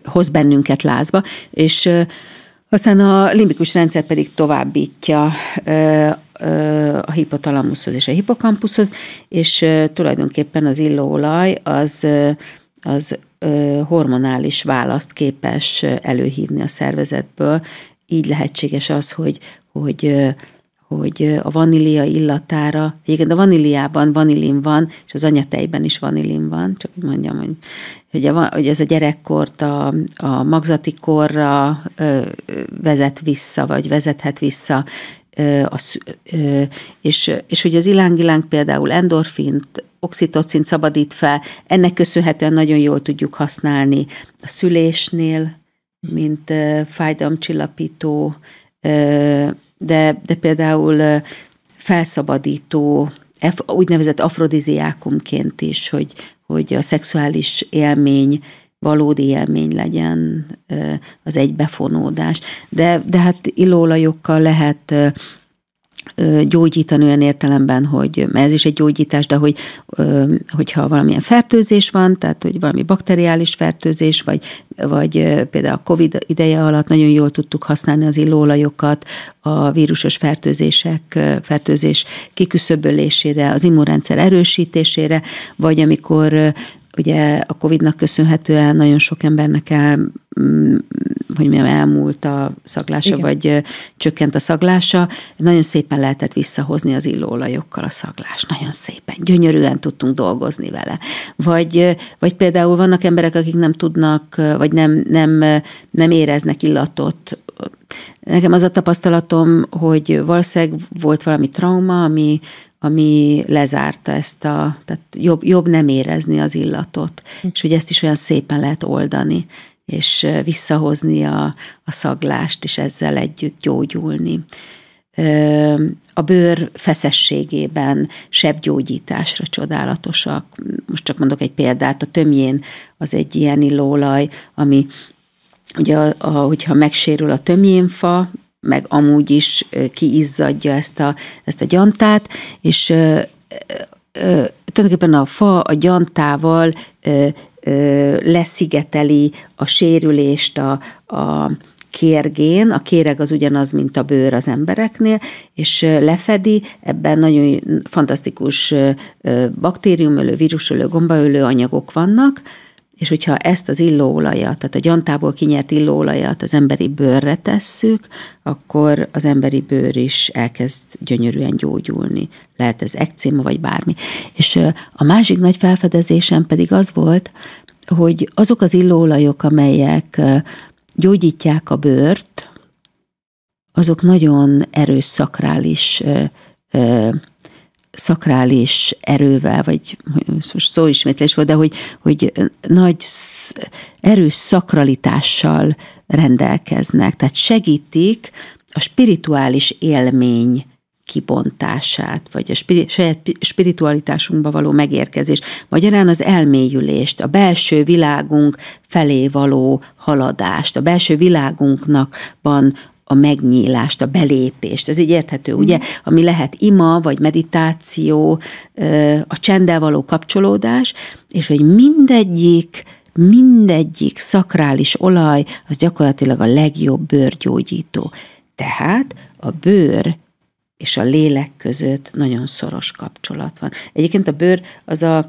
hoz bennünket lázba, és aztán a limbikus rendszer pedig továbbítja a hipotalamuszhoz és a hipokampuszhoz, és tulajdonképpen az illóolaj az, az hormonális választ képes előhívni a szervezetből, így lehetséges az, hogy, hogy hogy a vanília illatára, igen, a vaníliában vanilin van, és az anyatejben is vanilin van, csak úgy mondjam, hogy, hogy, a, hogy ez a gyerekkort a, a magzati korra ö, vezet vissza, vagy vezethet vissza, és, és hogy az ilángilánk például endorfint, oxitocint szabadít fel, ennek köszönhetően nagyon jól tudjuk használni a szülésnél, mint fájdalomcsillapító, de, de például felszabadító, úgynevezett afrodiziákumként is, hogy, hogy a szexuális élmény valódi élmény legyen az egybefonódás. De, de hát illóolajokkal lehet gyógyítani olyan értelemben, hogy ez is egy gyógyítás, de hogy, hogyha valamilyen fertőzés van, tehát hogy valami bakteriális fertőzés, vagy, vagy például a COVID ideje alatt nagyon jól tudtuk használni az illóolajokat a vírusos fertőzések, fertőzés kiküszöbölésére, az immunrendszer erősítésére, vagy amikor Ugye a Covid-nak köszönhetően nagyon sok embernek el, mm, hogy mondjam, elmúlt a szaglása, Igen. vagy csökkent a szaglása. Nagyon szépen lehetett visszahozni az illóolajokkal a szaglást. Nagyon szépen. Gyönyörűen tudtunk dolgozni vele. Vagy, vagy például vannak emberek, akik nem tudnak, vagy nem, nem, nem éreznek illatot. Nekem az a tapasztalatom, hogy valószínűleg volt valami trauma, ami, ami lezárta ezt a, tehát jobb, jobb nem érezni az illatot, hm. és hogy ezt is olyan szépen lehet oldani, és visszahozni a, a szaglást, és ezzel együtt gyógyulni. A bőr feszességében sebgyógyításra csodálatosak. Most csak mondok egy példát, a tömjén az egy ilyen illóolaj, ami ugye, a, a, hogyha megsérül a tömjénfa, meg amúgy is kiizzadja ezt a, ezt a gyantát, és ö, ö, tulajdonképpen a fa a gyantával ö, ö, leszigeteli a sérülést, a, a kérgén, a kéreg az ugyanaz, mint a bőr az embereknél, és lefedi, ebben nagyon fantasztikus baktériumölő, vírusölő, gombaölő anyagok vannak, és hogyha ezt az illóolajat, tehát a gyantából kinyert illóolajat az emberi bőrre tesszük, akkor az emberi bőr is elkezd gyönyörűen gyógyulni. Lehet ez ekcéma, vagy bármi. És a másik nagy felfedezésem pedig az volt, hogy azok az illóolajok, amelyek gyógyítják a bőrt, azok nagyon erős szakrális szakrális erővel, vagy most szó ismétlés volt, de hogy, hogy nagy erős szakralitással rendelkeznek, tehát segítik a spirituális élmény kibontását, vagy a spiri- saját spiritualitásunkba való megérkezés, magyarán az elmélyülést, a belső világunk felé való haladást, a belső világunknakban a megnyílást, a belépést. Ez így érthető, mm. ugye? Ami lehet ima, vagy meditáció, a csendel való kapcsolódás, és hogy mindegyik mindegyik szakrális olaj az gyakorlatilag a legjobb bőrgyógyító. Tehát a bőr és a lélek között nagyon szoros kapcsolat van. Egyébként a bőr az a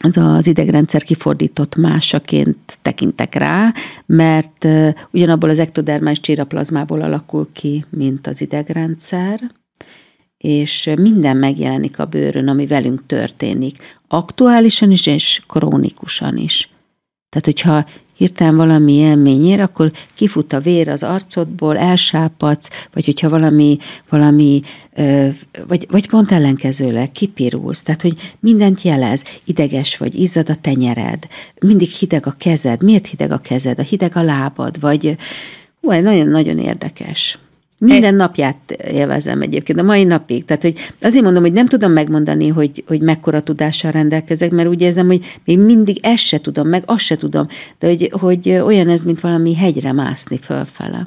az az idegrendszer kifordított másaként tekintek rá, mert ugyanabból az ektodermális csíraplazmából alakul ki, mint az idegrendszer, és minden megjelenik a bőrön, ami velünk történik, aktuálisan is, és krónikusan is. Tehát, hogyha hirtelen valami élményér, akkor kifut a vér az arcodból, elsápadsz, vagy hogyha valami, valami vagy, vagy pont ellenkezőleg kipirulsz, tehát hogy mindent jelez, ideges vagy, izzad a tenyered, mindig hideg a kezed, miért hideg a kezed, a hideg a lábad, vagy hú, nagyon-nagyon érdekes. Minden napját élvezem egyébként, a mai napig. Tehát, hogy azért mondom, hogy nem tudom megmondani, hogy, hogy mekkora tudással rendelkezek, mert úgy érzem, hogy még mindig ezt se tudom, meg azt se tudom. De hogy, hogy olyan ez, mint valami hegyre mászni fölfele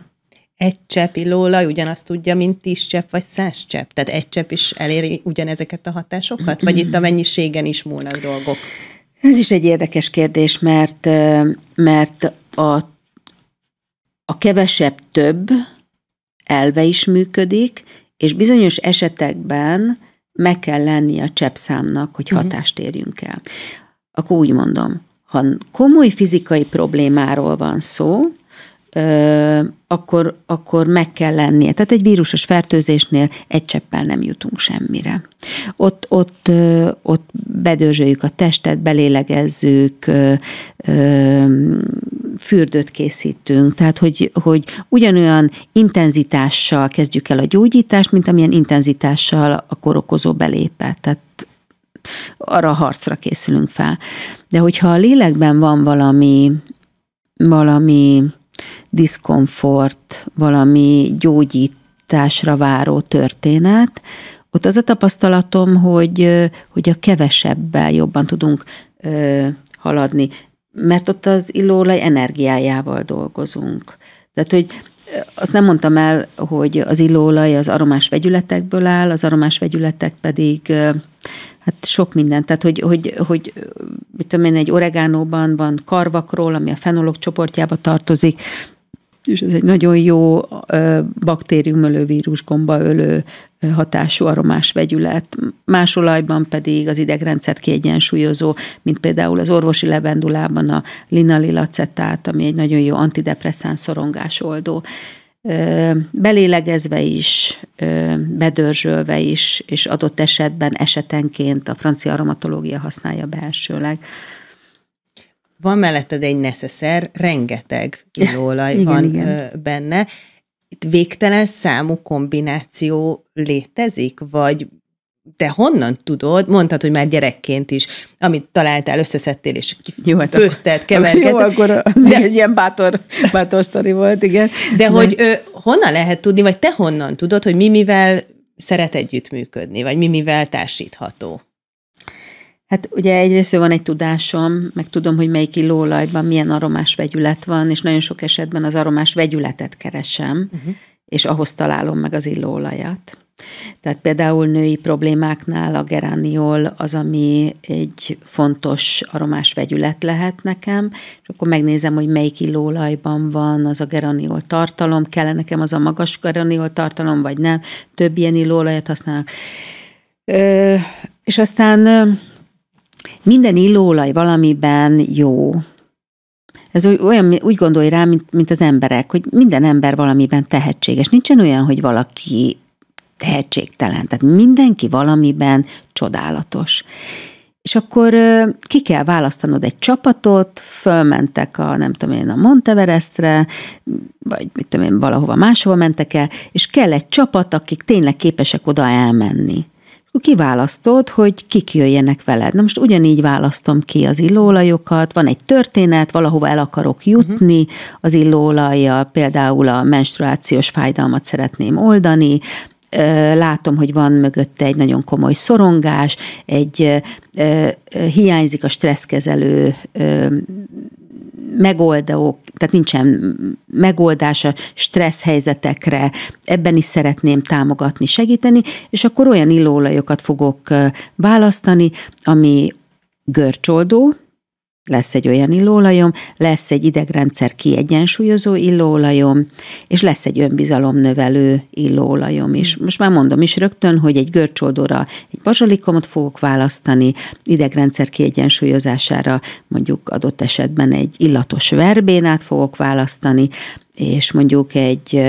egy csepp illóolaj ugyanazt tudja, mint tíz csepp vagy száz csepp? Tehát egy csepp is eléri ugyanezeket a hatásokat? Vagy itt a mennyiségen is múlnak dolgok? Ez is egy érdekes kérdés, mert, mert a, a kevesebb több, elve is működik, és bizonyos esetekben meg kell lenni a csepszámnak, hogy mhm. hatást érjünk el. Akkor úgy mondom, ha komoly fizikai problémáról van szó, akkor, akkor meg kell lennie. Tehát egy vírusos fertőzésnél egy cseppel nem jutunk semmire. Ott, ott, ott bedőzsöljük a testet, belélegezzük, fürdőt készítünk, tehát hogy, hogy ugyanolyan intenzitással kezdjük el a gyógyítást, mint amilyen intenzitással a korokozó belépett. Tehát arra a harcra készülünk fel. De hogyha a lélekben van valami, valami diszkomfort, valami gyógyításra váró történet, ott az a tapasztalatom, hogy, hogy a kevesebbel jobban tudunk ö, haladni, mert ott az illóolaj energiájával dolgozunk. Tehát, hogy azt nem mondtam el, hogy az illóolaj az aromás vegyületekből áll, az aromás vegyületek pedig hát sok minden. Tehát, hogy, hogy, hogy mit tudom én, egy oregánóban van karvakról, ami a fenolok csoportjába tartozik, és ez egy nagyon jó baktériumölő, vírusgombaölő hatású aromás vegyület. Más olajban pedig az idegrendszert kiegyensúlyozó, mint például az orvosi levendulában a linalilacetát, ami egy nagyon jó antidepresszáns szorongás oldó belélegezve is, bedörzsölve is, és adott esetben esetenként a francia aromatológia használja belsőleg. Van melletted egy neszeszer, rengeteg illóolaj [LAUGHS] igen, van igen. benne. Itt végtelen számú kombináció létezik, vagy te honnan tudod, mondtad, hogy már gyerekként is, amit találtál, összeszedtél, és jó, hát főzted, keverkedted. [LAUGHS] Jó, akkor de, egy ilyen bátor, bátor sztori volt, igen. De, de hogy ö, honnan lehet tudni, vagy te honnan tudod, hogy mi mivel szeret együttműködni, vagy mi mivel társítható? Hát ugye egyrészt van egy tudásom, meg tudom, hogy melyik illóolajban milyen aromás vegyület van, és nagyon sok esetben az aromás vegyületet keresem, uh-huh. és ahhoz találom meg az illóolajat. Tehát például női problémáknál a geraniol, az, ami egy fontos aromás vegyület lehet nekem, és akkor megnézem, hogy melyik illóolajban van az a geraniol tartalom, kell nekem az a magas geraniol tartalom, vagy nem, több ilyen illóolajat használok. Ö, és aztán minden illóolaj valamiben jó. Ez olyan, úgy gondolj rá, mint, mint az emberek, hogy minden ember valamiben tehetséges. Nincsen olyan, hogy valaki tehetségtelen. Tehát mindenki valamiben csodálatos. És akkor ki kell választanod egy csapatot, fölmentek a, nem tudom én, a Monteverestre, vagy mit tudom én, valahova máshova mentek el, és kell egy csapat, akik tényleg képesek oda elmenni kiválasztod, hogy kik jöjjenek veled. Na most ugyanígy választom ki az illóolajokat, van egy történet, valahova el akarok jutni uh-huh. az illóolajjal, például a menstruációs fájdalmat szeretném oldani, látom, hogy van mögötte egy nagyon komoly szorongás, egy hiányzik a stresszkezelő megoldók, tehát nincsen megoldása stressz helyzetekre, ebben is szeretném támogatni, segíteni, és akkor olyan illóolajokat fogok választani, ami görcsoldó, lesz egy olyan illóolajom, lesz egy idegrendszer kiegyensúlyozó illóolajom, és lesz egy önbizalomnövelő illóolajom is. Hmm. Most már mondom is rögtön, hogy egy görcsoldóra egy bazsalikomot fogok választani, idegrendszer kiegyensúlyozására mondjuk adott esetben egy illatos verbénát fogok választani, és mondjuk egy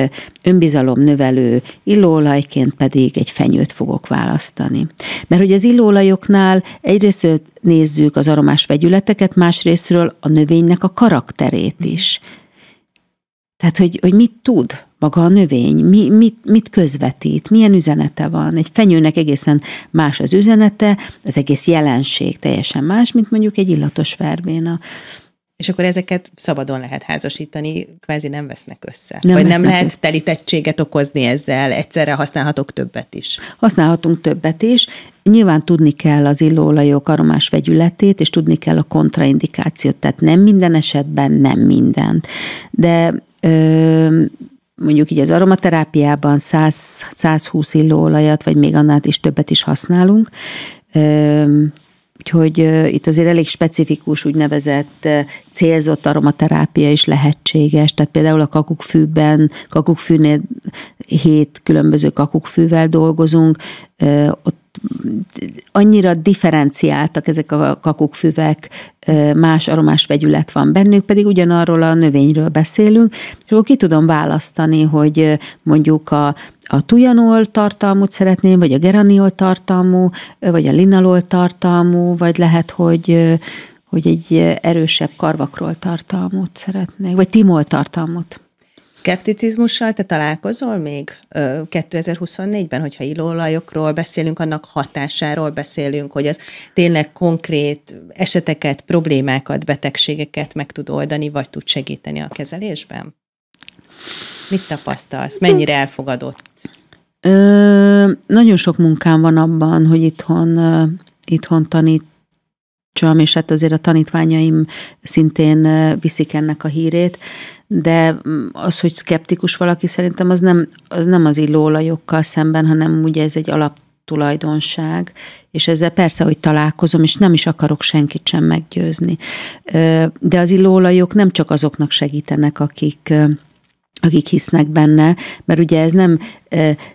önbizalom növelő illóolajként pedig egy fenyőt fogok választani. Mert hogy az illóolajoknál egyrészt nézzük az aromás vegyületeket, másrésztről a növénynek a karakterét mhm. is. Tehát, hogy, hogy mit tud maga a növény, mi, mit, mit közvetít, milyen üzenete van. Egy fenyőnek egészen más az üzenete, az egész jelenség teljesen más, mint mondjuk egy illatos verbéna. És akkor ezeket szabadon lehet házasítani, kvázi nem vesznek össze. Nem Vagy nem lehet össze. telítettséget okozni ezzel, egyszerre használhatok többet is. Használhatunk többet is. Nyilván tudni kell az illóolajok aromás vegyületét, és tudni kell a kontraindikációt, tehát nem minden esetben, nem mindent. De ö, mondjuk így az aromaterápiában 100, 120 illóolajat, vagy még annál is többet is használunk. Ö, Úgyhogy itt azért elég specifikus úgynevezett célzott aromaterápia is lehetséges. Tehát például a kakukkfűben, kakukkfűnél hét különböző kakukkfűvel dolgozunk, ott annyira differenciáltak ezek a kakukkfűvek más aromás vegyület van bennük, pedig ugyanarról a növényről beszélünk, és akkor ki tudom választani, hogy mondjuk a a tujanol tartalmút szeretném, vagy a geraniol tartalmú, vagy a linalol tartalmú, vagy lehet, hogy hogy egy erősebb karvakról tartalmút szeretnék, vagy timol tartalmút. Szkepticizmussal te találkozol még 2024-ben, hogyha illóolajokról beszélünk, annak hatásáról beszélünk, hogy az tényleg konkrét eseteket, problémákat, betegségeket meg tud oldani, vagy tud segíteni a kezelésben? Mit tapasztalsz? Mennyire elfogadott? Ö, nagyon sok munkám van abban, hogy itthon, itthon tanít, kapcsolom, és hát azért a tanítványaim szintén viszik ennek a hírét, de mm, az, hogy szkeptikus valaki, szerintem az nem az, nem az illóolajokkal szemben, hanem ugye ez egy alap tulajdonság, és ezzel persze, hogy találkozom, és nem is akarok senkit sem meggyőzni. De az illóolajok nem csak azoknak segítenek, akik akik hisznek benne, mert ugye ez nem,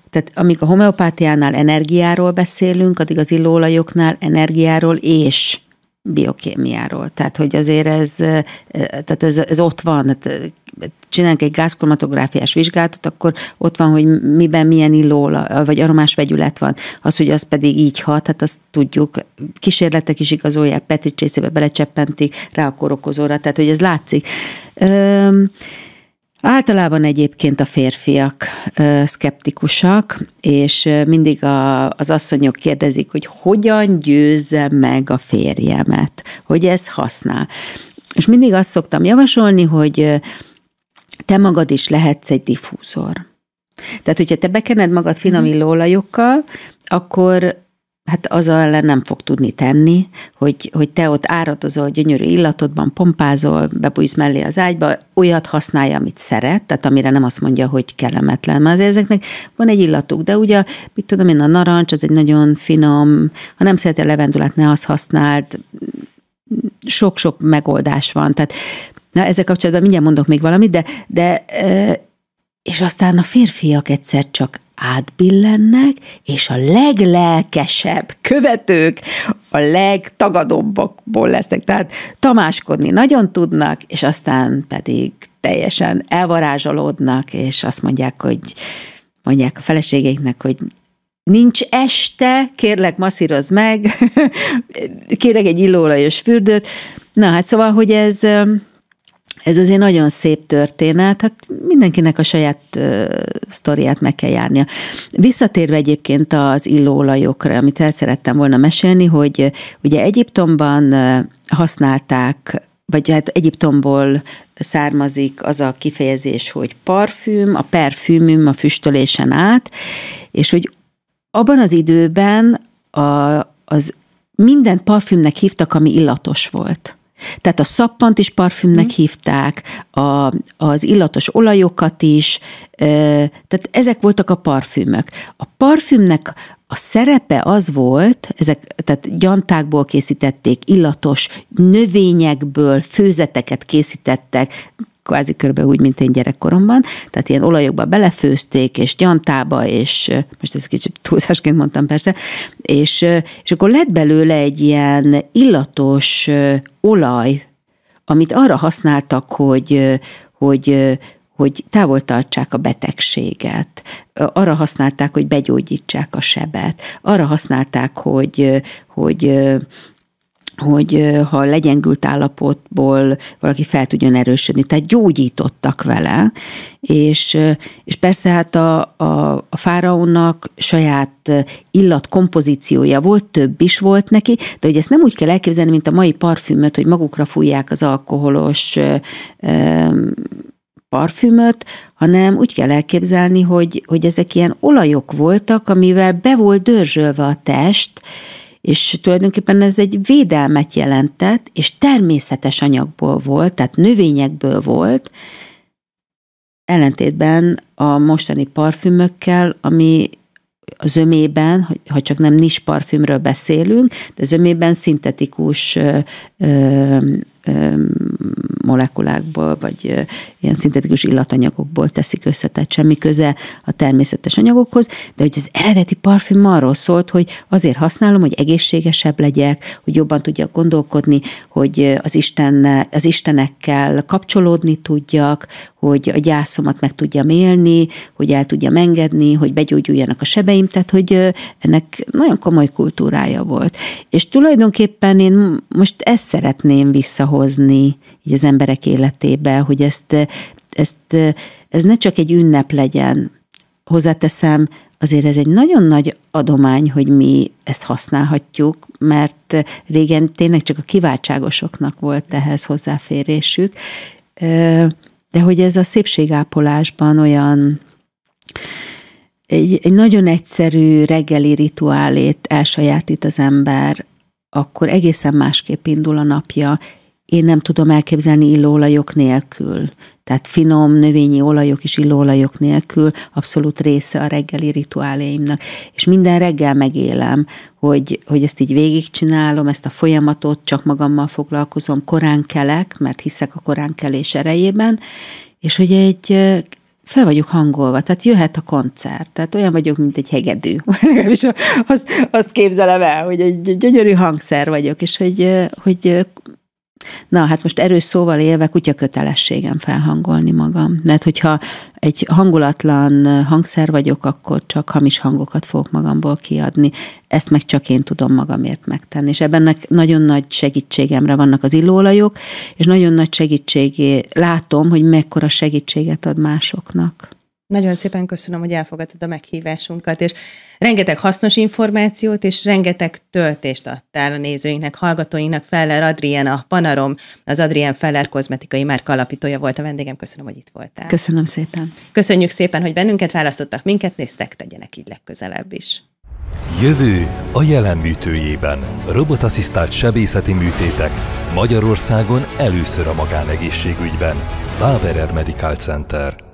tehát amíg a homeopátiánál energiáról beszélünk, addig az illóolajoknál energiáról és biokémiáról. Tehát, hogy azért ez, tehát ez, ez ott van, csinálunk egy gázkromatográfiás vizsgálatot, akkor ott van, hogy miben milyen illóla, vagy aromás vegyület van. Az, hogy az pedig így hat, hát azt tudjuk. Kísérletek is igazolják, Petri csészébe belecseppentik rá a korokozóra, tehát hogy ez látszik. Üm, Általában egyébként a férfiak ö, szkeptikusak, és mindig a, az asszonyok kérdezik, hogy hogyan győzzem meg a férjemet, hogy ez használ. És mindig azt szoktam javasolni, hogy te magad is lehetsz egy diffúzor. Tehát, hogyha te bekened magad finom illóolajokkal, akkor hát az ellen nem fog tudni tenni, hogy, hogy te ott áradozol, gyönyörű illatodban pompázol, bebújsz mellé az ágyba, olyat használja, amit szeret, tehát amire nem azt mondja, hogy kellemetlen. Mert ezeknek van egy illatuk, de ugye, mit tudom én, a narancs, az egy nagyon finom, ha nem szereti a levendulát, ne azt használt, sok-sok megoldás van. Tehát na, ezzel kapcsolatban mindjárt mondok még valamit, de, de és aztán a férfiak egyszer csak átbillennek, és a leglelkesebb követők a legtagadóbbakból lesznek. Tehát tamáskodni nagyon tudnak, és aztán pedig teljesen elvarázsolódnak, és azt mondják, hogy mondják a feleségeiknek, hogy nincs este, kérlek masszíroz meg, [LAUGHS] kérek egy illóolajos fürdőt. Na hát szóval, hogy ez ez azért nagyon szép történet, hát mindenkinek a saját ö, sztoriát meg kell járnia. Visszatérve egyébként az illóolajokra, amit el szerettem volna mesélni, hogy ugye Egyiptomban használták vagy hát Egyiptomból származik az a kifejezés, hogy parfüm, a perfümüm a füstölésen át, és hogy abban az időben a, az minden parfümnek hívtak, ami illatos volt. Tehát a szappant is parfümnek mm. hívták, a, az illatos olajokat is, tehát ezek voltak a parfümök. A parfümnek a szerepe az volt, ezek, tehát gyantákból készítették, illatos növényekből főzeteket készítettek, kvázi körbe úgy, mint én gyerekkoromban, tehát ilyen olajokba belefőzték, és gyantába, és most ez kicsit túlzásként mondtam persze, és, és akkor lett belőle egy ilyen illatos olaj, amit arra használtak, hogy, hogy, hogy távol tartsák a betegséget, arra használták, hogy begyógyítsák a sebet, arra használták, hogy, hogy hogy ha legyengült állapotból valaki fel tudjon erősödni. Tehát gyógyítottak vele, és, és persze hát a, a, a fáraónak saját illat kompozíciója volt, több is volt neki, de hogy ezt nem úgy kell elképzelni, mint a mai parfümöt, hogy magukra fújják az alkoholos parfümöt, hanem úgy kell elképzelni, hogy, hogy ezek ilyen olajok voltak, amivel be volt dörzsölve a test, és tulajdonképpen ez egy védelmet jelentett, és természetes anyagból volt, tehát növényekből volt, ellentétben a mostani parfümökkel, ami a zömében, ha csak nem nis parfümről beszélünk, de zömében szintetikus ö, ö, molekulákból, vagy ilyen szintetikus illatanyagokból teszik össze, tehát semmi köze a természetes anyagokhoz, de hogy az eredeti parfüm arról szólt, hogy azért használom, hogy egészségesebb legyek, hogy jobban tudjak gondolkodni, hogy az, Isten, az Istenekkel kapcsolódni tudjak, hogy a gyászomat meg tudjam élni, hogy el tudjam engedni, hogy begyógyuljanak a sebeim, tehát hogy ennek nagyon komoly kultúrája volt. És tulajdonképpen én most ezt szeretném vissza visszahozni így az emberek életébe, hogy ezt, ezt, ez ne csak egy ünnep legyen. Hozzáteszem, azért ez egy nagyon nagy adomány, hogy mi ezt használhatjuk, mert régen tényleg csak a kiváltságosoknak volt ehhez hozzáférésük, de hogy ez a szépségápolásban olyan egy, egy nagyon egyszerű reggeli rituálét elsajátít az ember, akkor egészen másképp indul a napja, én nem tudom elképzelni illóolajok nélkül. Tehát finom növényi olajok és illóolajok nélkül abszolút része a reggeli rituáléimnak. És minden reggel megélem, hogy, hogy ezt így végigcsinálom, ezt a folyamatot, csak magammal foglalkozom, korán kelek, mert hiszek a korán kelés erejében, és hogy egy fel vagyok hangolva, tehát jöhet a koncert, tehát olyan vagyok, mint egy hegedű. és [LAUGHS] azt, azt képzelem el, hogy egy gyönyörű hangszer vagyok, és hogy, hogy Na, hát most erős szóval élve kutya kötelességem felhangolni magam. Mert hogyha egy hangulatlan hangszer vagyok, akkor csak hamis hangokat fogok magamból kiadni. Ezt meg csak én tudom magamért megtenni. És ebben nagyon nagy segítségemre vannak az illóolajok, és nagyon nagy segítségé látom, hogy mekkora segítséget ad másoknak. Nagyon szépen köszönöm, hogy elfogadtad a meghívásunkat, és rengeteg hasznos információt és rengeteg töltést adtál a nézőinknek, hallgatóinknak. Feller Adrien, a Panarom, az Adrien Feller kozmetikai már alapítója volt a vendégem. Köszönöm, hogy itt voltál. Köszönöm szépen. Köszönjük szépen, hogy bennünket választottak, minket néztek, tegyenek így legközelebb is. Jövő a jelen műtőjében. Robotasszisztált sebészeti műtétek. Magyarországon először a magánegészségügyben. Váverer Medical Center.